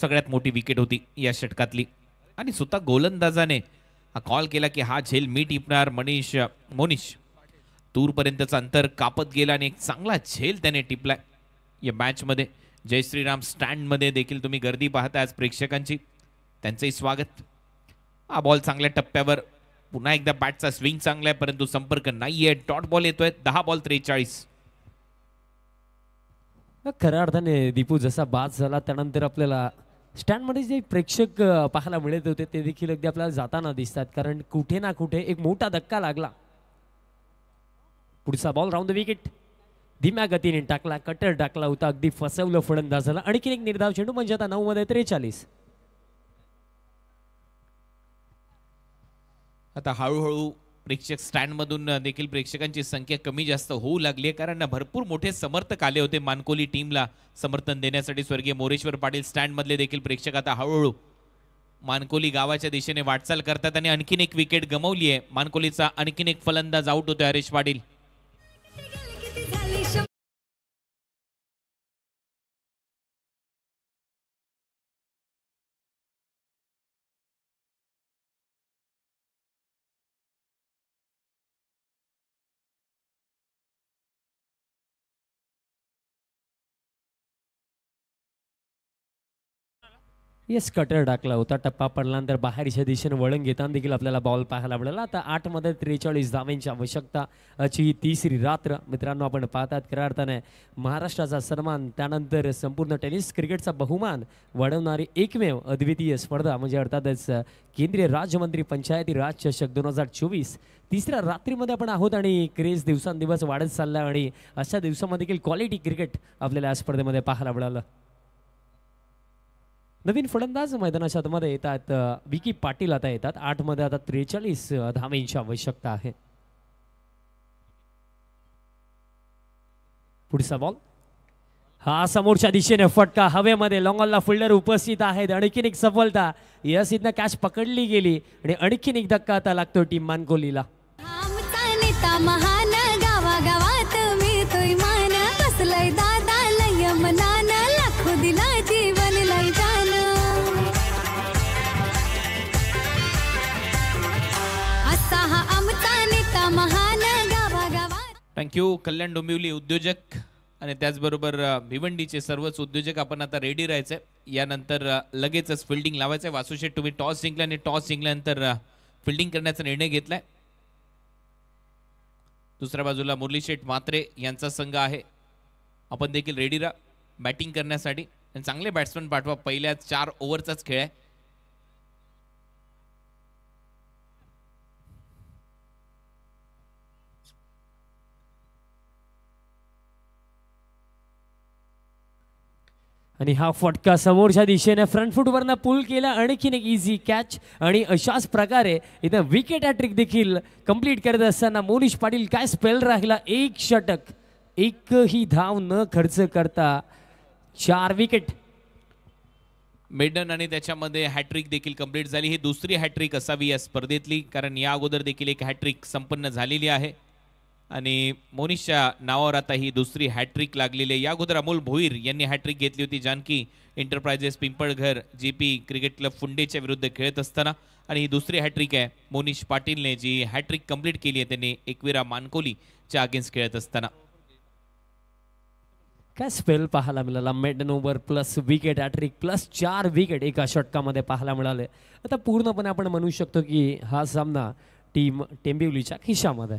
सगळ्यात मोठी विकेट होती या षटकातली आणि स्वतः गोलंदाजाने कॉल केला की हा झेल मी टिपणार मनीष मोनिश दूरपर्यंतचं अंतर कापत गेला आणि एक चांगला झेल त्याने टिपलाय या मॅचमध्ये जय श्रीराम स्टँडमध्ये देखील तुम्ही गर्दी पाहता आज प्रेक्षकांची त्यांचंही स्वागत हा बॉल चांगल्या टप्प्यावर पुन्हा एकदा बॅटचा स्विंग चांगला आहे परंतु संपर्क नाही आहे डॉट बॉल येतोय दहा बॉल त्रेचाळीस खऱ्या अर्थाने दीपू जसा बाद झाला त्यानंतर आपल्याला स्टँडमध्ये जे प्रेक्षक पाहायला मिळत होते ते देखील अगदी आपल्याला जाताना दिसतात कारण कुठे ना कुठे एक मोठा धक्का लागला पुढचा बॉल राऊंड द विकेट धीम्या गतीने टाकला कटर टाकला होता अगदी फसवलं फलंदाजाला आणखीन एक निर्धाव चेंडू म्हणजे आता नऊ मध्ये त्रेचाळीस आता हळूहळू प्रेक्षक स्टँडमधून देखील प्रेक्षकांची संख्या कमी जास्त होऊ लागली आहे कारण भरपूर मोठे समर्थक आले होते मानकोली टीमला समर्थन देण्यासाठी स्वर्गीय मोरेश्वर पाटील स्टँडमधले देखील प्रेक्षक आता हळूहळू मानकोली गावाच्या दिशेने वाटचाल करतात आणि आणखीन एक विकेट गमवली आहे मानकोलीचा आणखीन एक फलंदाज आउट होतोय हरेश पाटील येस कटर टाकला होता टप्पा पडला तर बाहेरच्या दिशेने वळण घेताना देखील आपल्याला बॉल पाहायला मिळाला आता आठमध्ये त्रेचाळीस धावांची आवश्यकताची तिसरी रात्र मित्रांनो आपण पाहतात खऱ्या अर्थाने महाराष्ट्राचा सन्मान त्यानंतर संपूर्ण टेनिस क्रिकेटचा बहुमान वाढवणारी एकमेव अद्वितीय स्पर्धा म्हणजे अर्थातच केंद्रीय राज्यमंत्री पंचायती राज चषक दोन हजार चोवीस तिसऱ्या रात्रीमध्ये आपण आहोत आणि क्रेज दिवसांदिवस वाढत चालला आणि अशा दिवसामध्ये देखील क्वालिटी क्रिकेट आपल्याला या स्पर्धेमध्ये पाहायला मिळालं नवीन फलंदाज मैदानाच्या आतमध्ये येतात विकी पाटील आता येतात मध्ये आता त्रेचाळीस धावेंची आवश्यकता आहे पुढचा बॉल हा समोरच्या दिशेने फटका हवेमध्ये लॉंगॉलला फिल्डर उपस्थित आहेत आणखीन एक सफलता यस इथनं कॅच पकडली गेली आणि आणखीन एक धक्का आता लागतो टीम मानकोलीला थँक्यू कल्याण डोंबिवली उद्योजक आणि त्याचबरोबर भिवंडीचे सर्वच उद्योजक आपण आता रेडी राहायचे यानंतर लगेचच फिल्डिंग लावायचं आहे तुम्ही टॉस जिंकला आणि टॉस जिंकल्यानंतर फिल्डिंग करण्याचा निर्णय घेतलाय दुसऱ्या बाजूला मुरली शेठ मात्रे यांचा संघ आहे आपण देखील रेडी राहा बॅटिंग करण्यासाठी आणि चांगले बॅट्समन पाठवा पहिल्या चार ओव्हरचाच खेळ आहे आणि हा फटका समोरच्या दिशेने फ्रंट फुटवरनं पूल केला आणखीन एक इझी कॅच आणि अशाच प्रकारे इथं विकेट हॅट्रिक देखील कंप्लीट करत असताना मोनिश पाटील काय स्पेल राहिला एक षटक एकही धाव न खर्च करता चार विकेट मेडन आणि त्याच्यामध्ये हॅट्रिक देखील कंप्लीट झाली ही दुसरी हॅट्रिक असावी या स्पर्धेतली कारण या अगोदर देखील एक हॅट्रिक संपन्न झालेली आहे आणि मोनिशच्या नावावर आता ही दुसरी हॅट्रिक लागलेली आहे या अगोदर अमोल भोईर यांनी हॅट्रिक घेतली होती Janaki enterprises Pimpalghar G P cricket club फुंडेच्या विरुद्ध खेळत असताना आणि ही दुसरी हॅट्रिक आहे मोनिश पाटीलने जी हॅट्रिक कंप्लीट केली आहे त्यांनी एकविरा मानकोलीच्या अगेन्स्ट खेळत असताना काय स्पेल पाहायला मिळाला maiden over plus wicket hattrick plus चार विकेट एका षटकामध्ये पाहायला मिळाले आता पूर्णपणे आपण म्हणू शकतो की हा सामना टीम टेंबिवलीच्या खिशामध्ये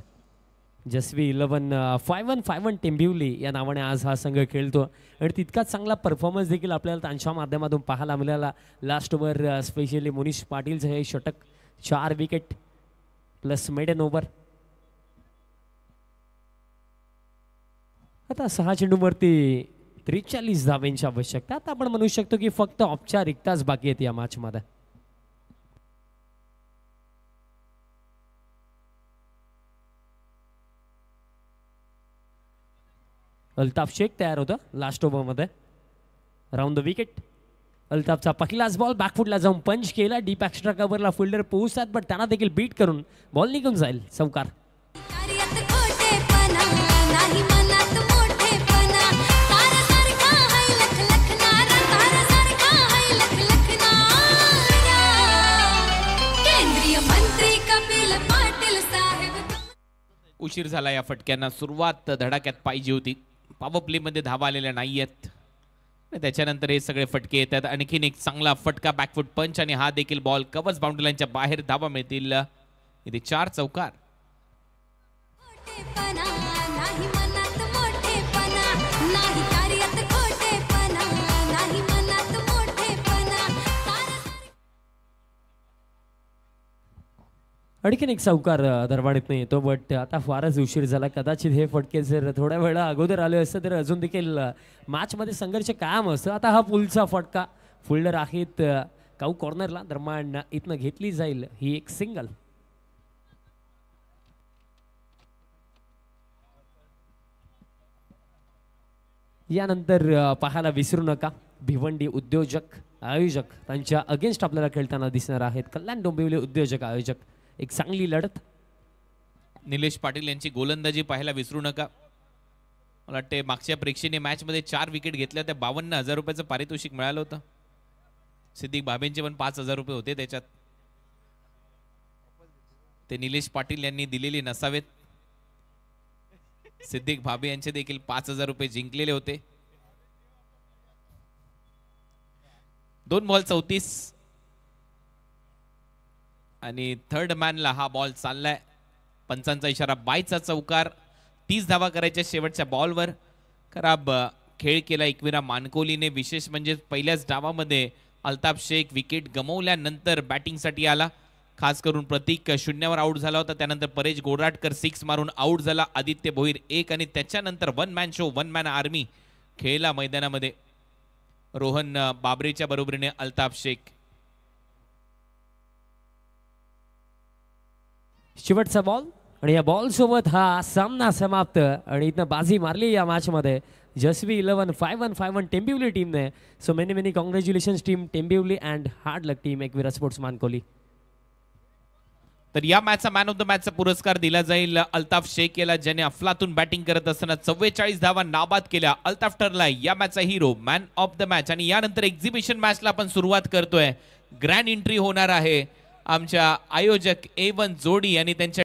Jasvi eleven five one five one Tembivli या नावाने आज हा संघ खेळतो आणि तितकाच चांगला परफॉर्मन्स देखील आपल्याला त्यांच्या माध्यमातून पाहायला मिळाला लास्ट ओव्हर स्पेशली मुनिष पाटीलचं हे षटक चार विकेट प्लस मेडन ओव्हर आता सहा चेंडूवरती त्रेचाळीस धावेंची आवश्यकता आता आपण म्हणू शकतो की फक्त औपचारिकताच बाकी आहेत या मॅचमध्ये अल्ताफ शेख तयार होता लास्ट ओव्हरमध्ये राऊंड द विकेट अल्ताफचा पहिलाच बॉल बॅकफुटला जाऊन पंच केला डीप एक्स्ट्रा कव्हरला फिल्डर पोहोचतात बट त्यांना देखील बीट करून बॉल निघून जाईल चौकार उशीर झाला या फटक्यांना सुरुवात धडाक्यात पाहिजे होती पॉवर प्लेमध्ये धावा आलेल्या नाही आहेत त्याच्यानंतर हे सगळे फटके येतात आणखीन एक चांगला फटका बॅकफुट पंच आणि हा देखील बॉल कवच बाउंड्रीलाईनच्या बाहेर धावा मिळतील इथे चार चौकार आणखीन एक सावकार नाही येतो बट आता फारच उशीर झाला कदाचित हे फटके जर थोड्या वेळा अगोदर आले असतं तर अजून देखील मॅचमध्ये संघर्ष कायम असतं आता हा पुलचा फटका फुलडर आहेत काऊ कॉर्नरला दरम्यान इथनं घेतली जाईल ही एक सिंगल यानंतर पाहायला विसरू नका भिवंडी उद्योजक आयोजक त्यांच्या अगेन्स्ट आपल्याला खेळताना दिसणार आहेत कल्याण डोंबिवली उद्योजक आयोजक एक चांगली लढत निलेश पाटील यांची गोलंदाजी पाहायला विसरू नका मला वाटते मागच्या प्रेक्षेने मॅचमध्ये चार विकेट घेतल्या त्या बावन्न हजार रुपयाचं पारितोषिक मिळालं होतं सिद्दीक बाबेंचे पण पाच हजार रुपये होते त्याच्यात ते निलेश पाटील यांनी दिलेले नसावेत सिद्दीक भाबे यांचे देखील पाच हजार रुपये जिंकलेले होते दोन बॉल चौतीस आणि थर्ड मॅनला हा बॉल चाललाय पंचांचा इशारा बायचा चौकार तीस धावा करायच्या शेवटच्या बॉलवर खराब खेळ केला एकविरा मानकोलीने विशेष म्हणजे पहिल्याच डावामध्ये अल्ताफ शेख विकेट गमवल्यानंतर बॅटिंगसाठी आला खास करून प्रतीक शून्यावर आऊट झाला होता त्यानंतर परेश गोराटकर सिक्स मारून आऊट झाला आदित्य भोईर एक आणि त्याच्यानंतर one man show one man army खेळला मैदानामध्ये रोहन बाबरेच्या बरोबरीने अल्ताफ शेख शेवटचा बॉल आणि या बॉलसोबत हा सामना समाप्त आणि इथं बाजी मारली या मॅचमध्ये Jasvi eleven five one five one Tembivli टीमने so many many congratulation team Tembivli and hard luck team Vira sports Mankoli तर या मॅचचा मॅन ऑफ द मॅचचा पुरस्कार दिला जाईल अल्ताफ शेख याला ज्याने अफलातून बॅटिंग करत असताना चव्वेचाळीस धावा नाबाद केल्या अल्ताफ ठरला या मॅचचा hero man of the match आणि यानंतर एक्झिबिशन मॅचला आपण सुरुवात करतोय ग्रँड एंट्री होणार आहे आमच्या आयोजक ए वन जोडी यांनी त्यांच्या